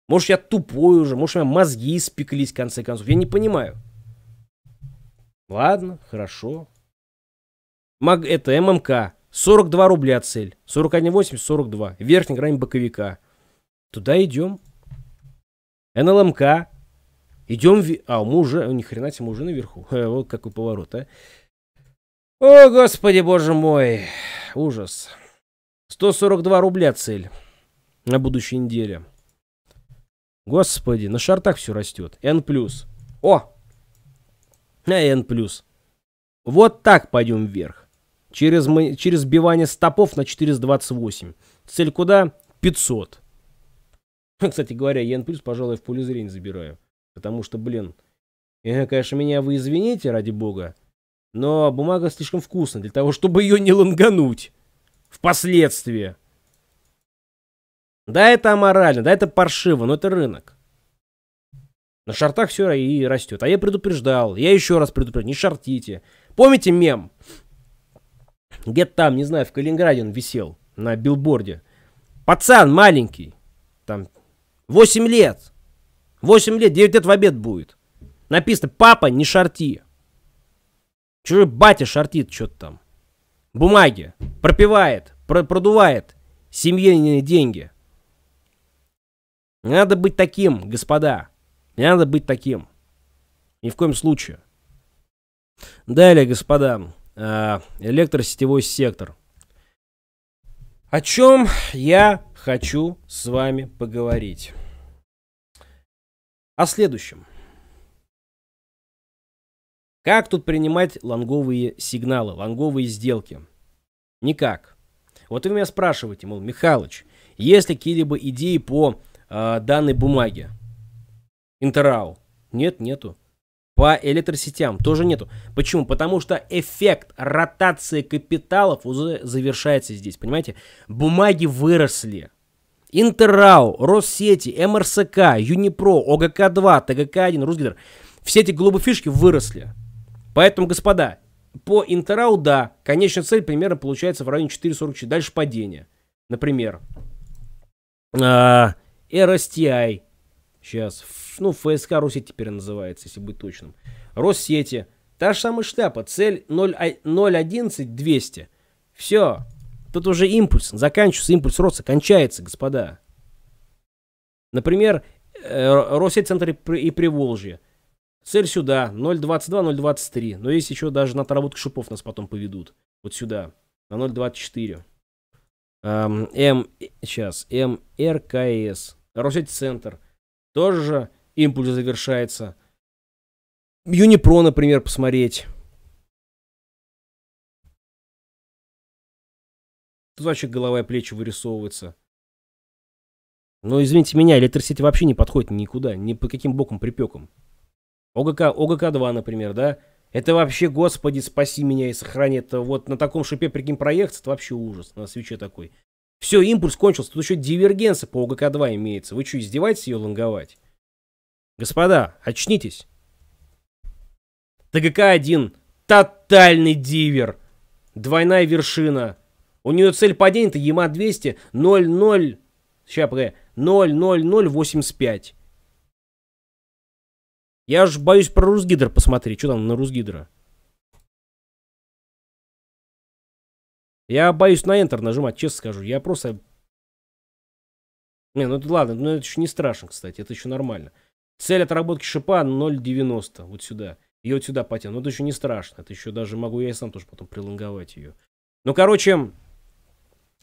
Может, я тупой уже, может, у меня мозги испеклись, в конце концов. Я не понимаю. Ладно, хорошо. Маг это ММК. 42 рубля цель. 41,8, 42. Верхняя грань боковика. Туда идем. НЛМК. Идем... В... А, мы уже... Ни хрена себе, мы уже наверху. Э, вот какой поворот, а. О, господи, боже мой. Ужас. 142 рубля цель на будущей неделе. Господи, на шартах все растет. N+. О! N+. Вот так пойдем вверх через, через сбивание стопов на 428. Цель куда? 500. Кстати говоря, я плюс, пожалуй, в поле зрения забираю. Потому что, блин, э, конечно, меня вы извините, ради бога, но бумага слишком вкусная для того, чтобы ее не лангануть. Впоследствии. Да, это аморально, да, это паршиво, но это рынок. На шартах все и растет. А я предупреждал, я еще раз предупреждал, не шартите. Помните мем? где-то там, не знаю, в Калининграде он висел на билборде. Пацан маленький, там 8 лет, 8 лет, 9 лет в обед будет. Написано, папа, не шарти. Чужой батя шартит что-то там. Бумаги. Пропивает, про продувает семейные деньги. Не надо быть таким, господа. Не надо быть таким. Ни в коем случае. Далее, господа. Э, электросетевой сектор. О чем я хочу с вами поговорить? О следующем. Как тут принимать лонговые сигналы, лонговые сделки? Никак. Вот вы меня спрашиваете, мол, Михалыч, есть ли какие-либо идеи по э, данной бумаге? Интерау. Нет, нету по электросетям тоже нету. Почему? Потому что эффект ротации капиталов уже завершается здесь, понимаете? Бумаги выросли. Интеррау, Россети, МРСК, Юнипро, ОГК-2, ТГК-1, Русгидр. Все эти голубофишки выросли. Поэтому, господа, по Интеррау, да, конечная цель примерно получается в районе 4.44. Дальше падение. Например, а, э, RSTI, сейчас, ну, ФСК Руси теперь называется, если быть точным, Россети, та же самая шляпа, цель 0.11-200. А, Все, тут уже импульс, заканчивается импульс роста, кончается, господа. Например, э, Россеть-центр и Приволжье. Цель сюда, 0.22-0.23, но есть еще даже натработка шипов нас потом поведут, вот сюда, на 0.24. М, сейчас, МРКС, Россеть-центр, тоже импульс завершается. Юнипро, например, посмотреть. Тут вообще голова и плечи вырисовываются. Но, извините меня, электросеть вообще не подходит никуда, ни по каким бокам припекам. ОГК, ОГК-2, например, да? Это вообще, господи, спаси меня и сохрани. Это вот на таком шипе, прикинь, проехаться, это вообще ужас. На свече такой. Все, импульс кончился, тут еще дивергенция по УГК-2 имеется. Вы что, издеваетесь ее лонговать? Господа, очнитесь. ТГК-1 – тотальный дивер. Двойная вершина. У нее цель падения – это ЕМА-200 00... Сейчас, погоди. 00085. Я аж боюсь про Русгидр посмотреть, что там на Русгидра. Я боюсь на Enter нажимать, честно скажу. Я просто... Не, ну это ладно, ну это еще не страшно, кстати, это еще нормально. Цель отработки шипа 0.90, вот сюда. и вот сюда потяну, но ну, это еще не страшно. Это еще даже могу я и сам тоже потом прилонговать ее. Ну, короче,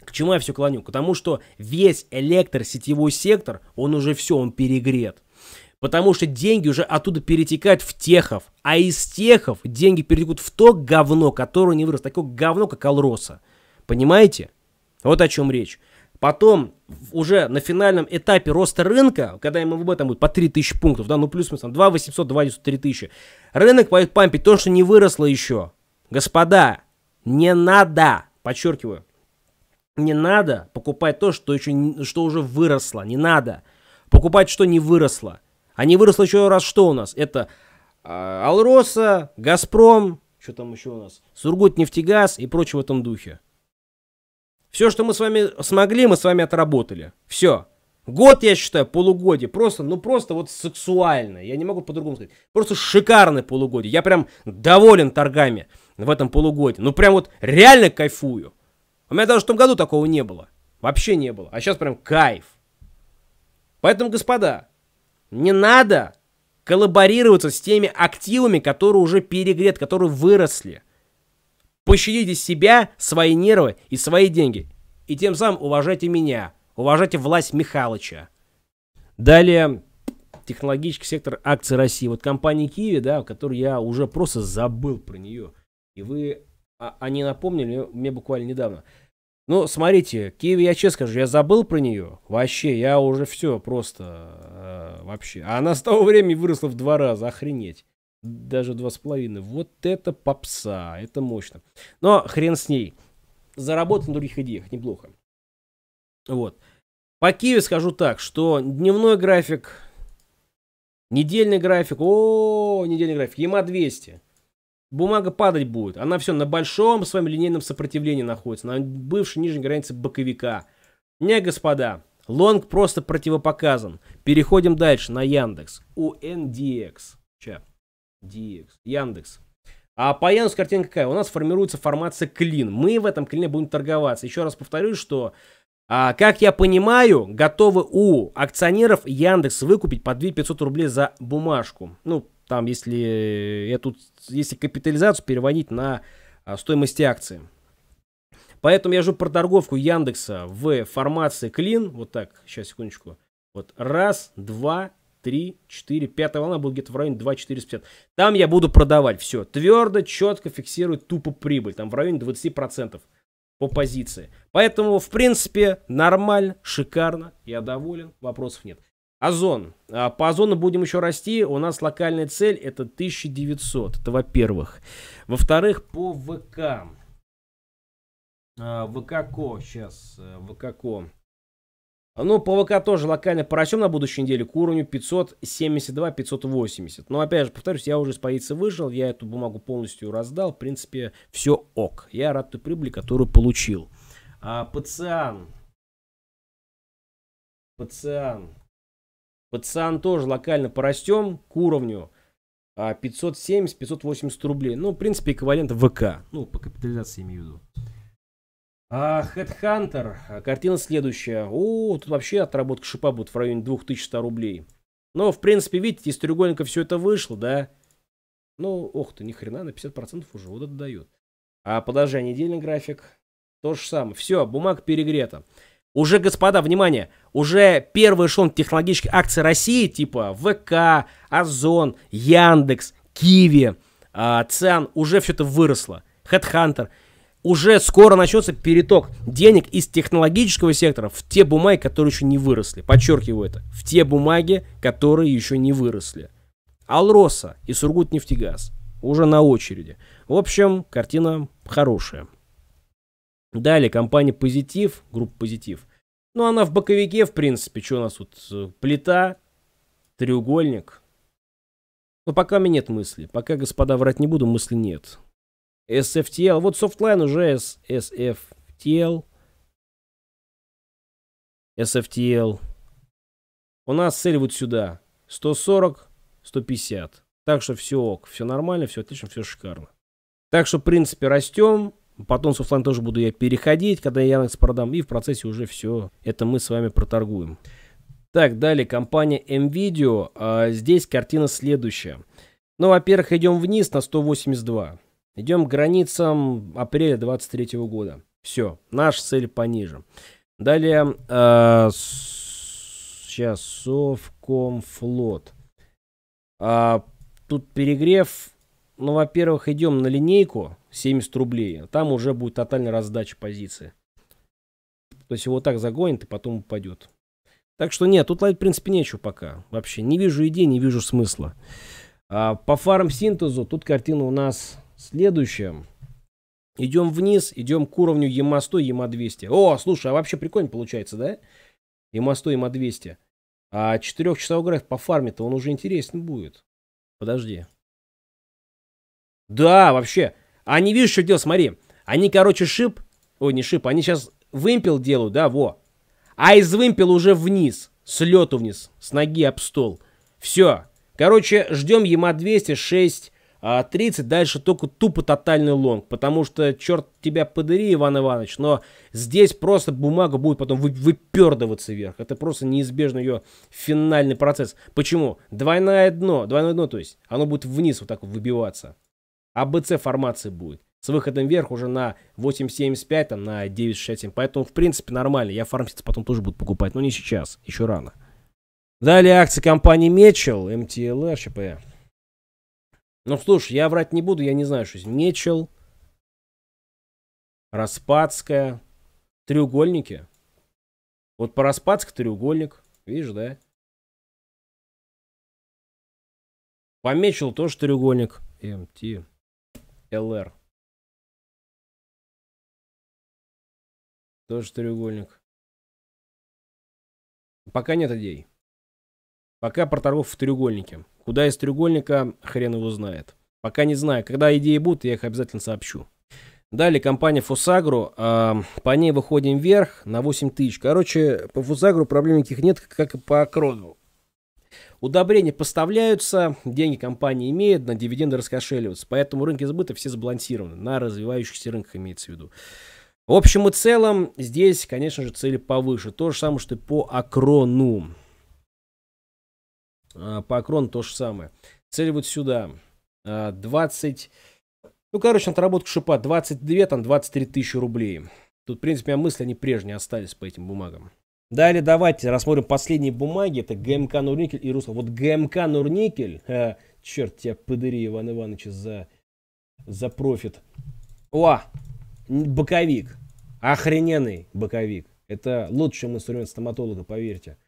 к чему я все клоню? К тому, что весь электросетевой сектор, он уже все, он перегрет. Потому что деньги уже оттуда перетекают в техов. А из техов деньги перетекут в то говно, которое не выросло. Такое говно, как Алроса. Понимаете? Вот о чем речь. Потом уже на финальном этапе роста рынка, когда ему в этом будет по 3000 пунктов, да, ну плюс мы там 2 800, 2 900, тысячи, рынок пойдет пампить, то, что не выросло еще. Господа, не надо, подчеркиваю, не надо покупать то, что, еще, что уже выросло, не надо. Покупать, что не выросло. А не выросло еще раз что у нас? Это э, Алроса, Газпром, что там еще у нас, Сургутнефтегаз и прочее в этом духе. Все, что мы с вами смогли, мы с вами отработали. Все. Год, я считаю, полугодие. Просто, ну просто вот сексуальное. Я не могу по-другому сказать. Просто шикарное полугодие. Я прям доволен торгами в этом полугодии. Ну прям вот реально кайфую. У меня даже в том году такого не было. Вообще не было. А сейчас прям кайф. Поэтому, господа, не надо коллаборироваться с теми активами, которые уже перегрет, которые выросли. Пощадите себя, свои нервы и свои деньги. И тем самым уважайте меня, уважайте власть Михалыча. Далее, технологический сектор акций России. Вот компания Киви, да, которой я уже просто забыл про нее. И вы а, они напомнили мне буквально недавно. Ну, смотрите, Киеве я честно скажу, я забыл про нее. Вообще, я уже все просто э, вообще. А она с того времени выросла в два раза, охренеть даже 2,5. Вот это попса, это мощно. Но хрен с ней. Заработал на других идеях, неплохо. Вот. По Киеве скажу так, что дневной график, недельный график, о, недельный график, ЕМА 200. Бумага падать будет. Она все на большом с вами линейном сопротивлении находится, на бывшей нижней границе боковика. Не, господа, лонг просто противопоказан. Переходим дальше на Яндекс. У NDX. Чап. DX, Яндекс. А по Яндексу картинка какая? У нас формируется формация клин. Мы в этом клине будем торговаться. Еще раз повторюсь, что, а, как я понимаю, готовы у акционеров Яндекс выкупить по 2500 рублей за бумажку. Ну, там, если, я тут, если капитализацию переводить на а, стоимость акции. Поэтому я жду торговку Яндекса в формации клин. Вот так, сейчас, секундочку. Вот раз, два, 3, 4, пятая волна будет где-то в районе 2,450. Там я буду продавать все. Твердо, четко фиксирую тупо прибыль. Там в районе 20% по позиции. Поэтому, в принципе, нормально, шикарно. Я доволен, вопросов нет. Озон. А, по озону будем еще расти. У нас локальная цель это 1900. Это во-первых. Во-вторых, по ВК. А, ВККО сейчас. Э, ВККО. Ну, ПВК тоже локально поросем на будущей неделе к уровню 572-580. Но, опять же, повторюсь, я уже из позиции выжил, я эту бумагу полностью раздал. В принципе, все ок. Я рад той прибыли, которую получил. А, пациент. Пациент. Пациент тоже локально порастем к уровню 570-580 а, рублей. Ну, в принципе, эквивалент ВК. Ну, по капитализации имею в виду. Хедхантер. Картина следующая. О, тут вообще отработка шипа будет в районе 2100 рублей. Но, в принципе, видите, из треугольника все это вышло, да? Ну, ох ты, ни хрена, на 50% уже вот это дает. А подожди, а недельный график. То же самое. Все, бумага перегрета. Уже, господа, внимание, уже первый эшелон технологических акции России, типа ВК, Озон, Яндекс, Киви, э, Циан, уже все это выросло. Headhunter – уже скоро начнется переток денег из технологического сектора в те бумаги, которые еще не выросли. Подчеркиваю это. В те бумаги, которые еще не выросли. Алроса и Сургутнефтегаз уже на очереди. В общем, картина хорошая. Далее компания Позитив, группа Позитив. Ну, она в боковике, в принципе. Что у нас тут? Плита, треугольник. Но пока у меня нет мысли. Пока, господа, врать не буду, мысли нет. SFTL. Вот Softline уже S SFTL. SFTL. У нас цель вот сюда. 140, 150. Так что все ок, все нормально, все отлично, все шикарно. Так что, в принципе, растем. Потом софтлайн тоже буду я переходить, когда я Яндекс продам. И в процессе уже все это мы с вами проторгуем. Так, далее компания MVideo. А, здесь картина следующая. Ну, во-первых, идем вниз на 182. Идем к границам апреля 23 года. Все, наша цель пониже. Далее, э, сейчас, Совкомфлот. А, тут перегрев, ну, во-первых, идем на линейку, 70 рублей. Там уже будет тотальная раздача позиции. То есть его так загонит и потом упадет. Так что нет, тут ловить в принципе нечего пока. Вообще не вижу идей, не вижу смысла. А, по фарм-синтезу тут картина у нас Следующее. Идем вниз, идем к уровню ЕМА-100, ЕМА-200. О, слушай, а вообще прикольно получается, да? ЕМА-100, ЕМА-200. А четырехчасовой график по фарме-то он уже интересен будет. Подожди. Да, вообще. Они, видишь, что делают, смотри. Они, короче, шип... Ой, не шип, они сейчас вымпел делают, да, во. А из вымпела уже вниз, с лету вниз, с ноги об стол. Все. Короче, ждем ЕМА-206 а 30 дальше только тупо тотальный лонг, потому что черт тебя подери, Иван Иванович, но здесь просто бумага будет потом вы, выпердываться вверх. Это просто неизбежный ее финальный процесс. Почему? Двойное дно, двойное дно, то есть оно будет вниз вот так вот выбиваться. АБЦ формации будет. С выходом вверх уже на 8.75, там на 9.67. Поэтому, в принципе, нормально. Я фармсиц потом тоже буду покупать, но не сейчас, еще рано. Далее акции компании Мечел MTLR, ЧП. Ну, слушай, я врать не буду, я не знаю, что есть. Мечел, Распадская, треугольники. Вот по Распадск треугольник, видишь, да? Помечил тоже треугольник. МТ, ЛР. Тоже треугольник. Пока нет идей. Пока про торгов в треугольнике. Куда из треугольника, хрен его знает. Пока не знаю. Когда идеи будут, я их обязательно сообщу. Далее компания фосагру Э, а, по ней выходим вверх на 8 тысяч. Короче, по фосагру проблем никаких нет, как и по Акрону. Удобрения поставляются, деньги компания имеет, на дивиденды раскошеливаются. Поэтому рынки сбыта все сбалансированы. На развивающихся рынках имеется в виду. В общем и целом, здесь, конечно же, цели повыше. То же самое, что и по Акрону. А, по Акрону то же самое. Цель вот сюда. 20... А, ну, короче, отработка шипа 22, там 23 тысячи рублей. Тут, в принципе, у меня мысли, они прежние остались по этим бумагам. Далее давайте рассмотрим последние бумаги. Это ГМК Нурникель и Руслан. Вот ГМК Нурникель, э, черт тебя подери, Иван Иванович, за, за профит. О, боковик. Охрененный боковик. Это лучший инструмент стоматолога, поверьте.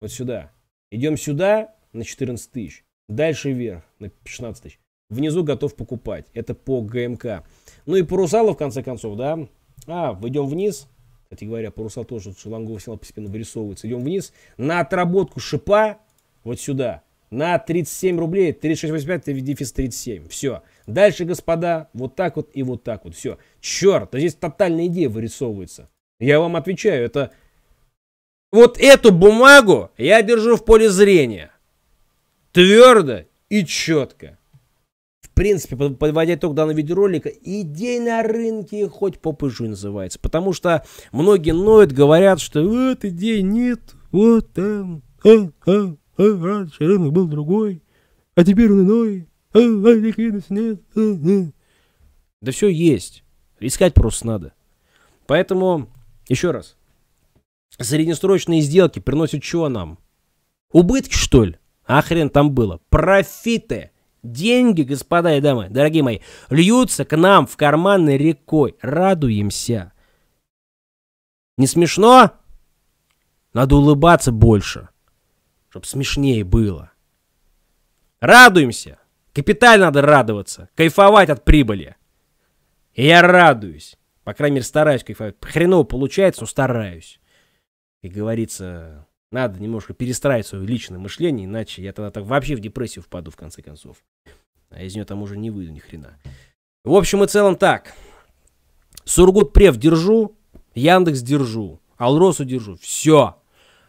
Вот сюда. Идем сюда, на 14 тысяч. Дальше вверх на 16 тысяч. Внизу готов покупать. Это по ГМК. Ну и парусала в конце концов, да. А, выйдем вниз. Кстати говоря, паруса тоже Шелангова снял постепенно вырисовывается. Идем вниз. На отработку шипа вот сюда. На 37 рублей, 36,85, дефис 37. Все. Дальше, господа, вот так вот и вот так вот. Все. Черт, да здесь тотальная идея вырисовывается. Я вам отвечаю, это... Вот эту бумагу я держу в поле зрения. Твердо и четко. В принципе, подводя итог данного видеоролика, идей на рынке хоть попыжуй называется. Потому что многие ноют, говорят, что вот идей нет, вот там, а, а, а, раньше рынок был другой, а теперь он иной, а, а ликвидности нет. А, а. Да все есть, искать просто надо. Поэтому, еще раз, среднесрочные сделки приносят чего нам? Убытки, что ли? А хрен там было. Профиты! Деньги, господа и дамы, дорогие мои, льются к нам в карманы рекой. Радуемся. Не смешно? Надо улыбаться больше, чтобы смешнее было. Радуемся. Капитально надо радоваться, кайфовать от прибыли. И я радуюсь. По крайней мере, стараюсь кайфовать. Хреново получается, но стараюсь. И говорится, надо немножко перестраивать свое личное мышление, иначе я тогда так вообще в депрессию впаду, в конце концов. А из нее там уже не выйду ни хрена. В общем и целом так. Сургут Прев держу, Яндекс держу, Алросу держу. Все.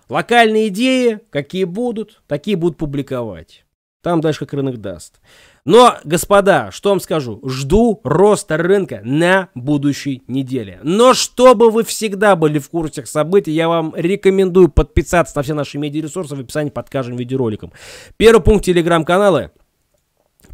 Локальные идеи, какие будут, такие будут публиковать. Там дальше как рынок даст. Но, господа, что вам скажу, жду роста рынка на будущей неделе. Но чтобы вы всегда были в курсе событий, я вам рекомендую подписаться на все наши медиаресурсы в описании под каждым видеороликом. Первый пункт телеграм-каналы.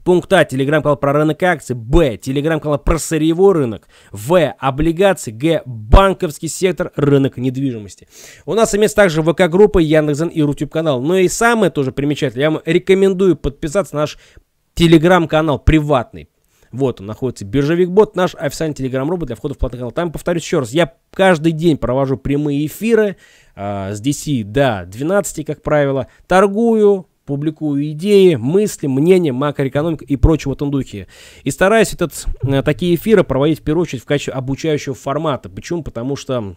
Пункт А. Телеграм-канал про рынок акций. Б. Телеграм-канал про сырьевой рынок. В. Облигации. Г. Банковский сектор. Рынок недвижимости. У нас имеется также ВК-группа, Яндекс.Зен и Рутюб-канал. Но и самое тоже примечательное. Я вам рекомендую подписаться на наш телеграм-канал приватный. Вот он находится. Биржевик Бот, наш официальный телеграм-робот для входа в платный канал. Там, повторюсь еще раз, я каждый день провожу прямые эфиры э, с 10 до 12, как правило. Торгую, публикую идеи, мысли, мнения, макроэкономику и прочего вот духе. И стараюсь этот, э, такие эфиры проводить в первую очередь в качестве обучающего формата. Почему? Потому что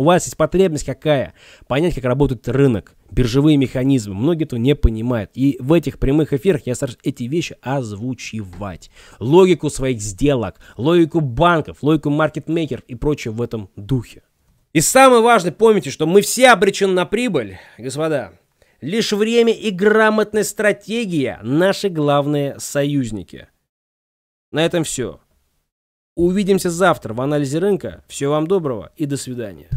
у вас есть потребность какая? Понять, как работает рынок, биржевые механизмы. Многие этого не понимают. И в этих прямых эфирах я стараюсь эти вещи озвучивать. Логику своих сделок, логику банков, логику маркетмейкеров и прочее в этом духе. И самое важное, помните, что мы все обречены на прибыль, господа. Лишь время и грамотная стратегия – наши главные союзники. На этом все. Увидимся завтра в анализе рынка. Всего вам доброго и до свидания.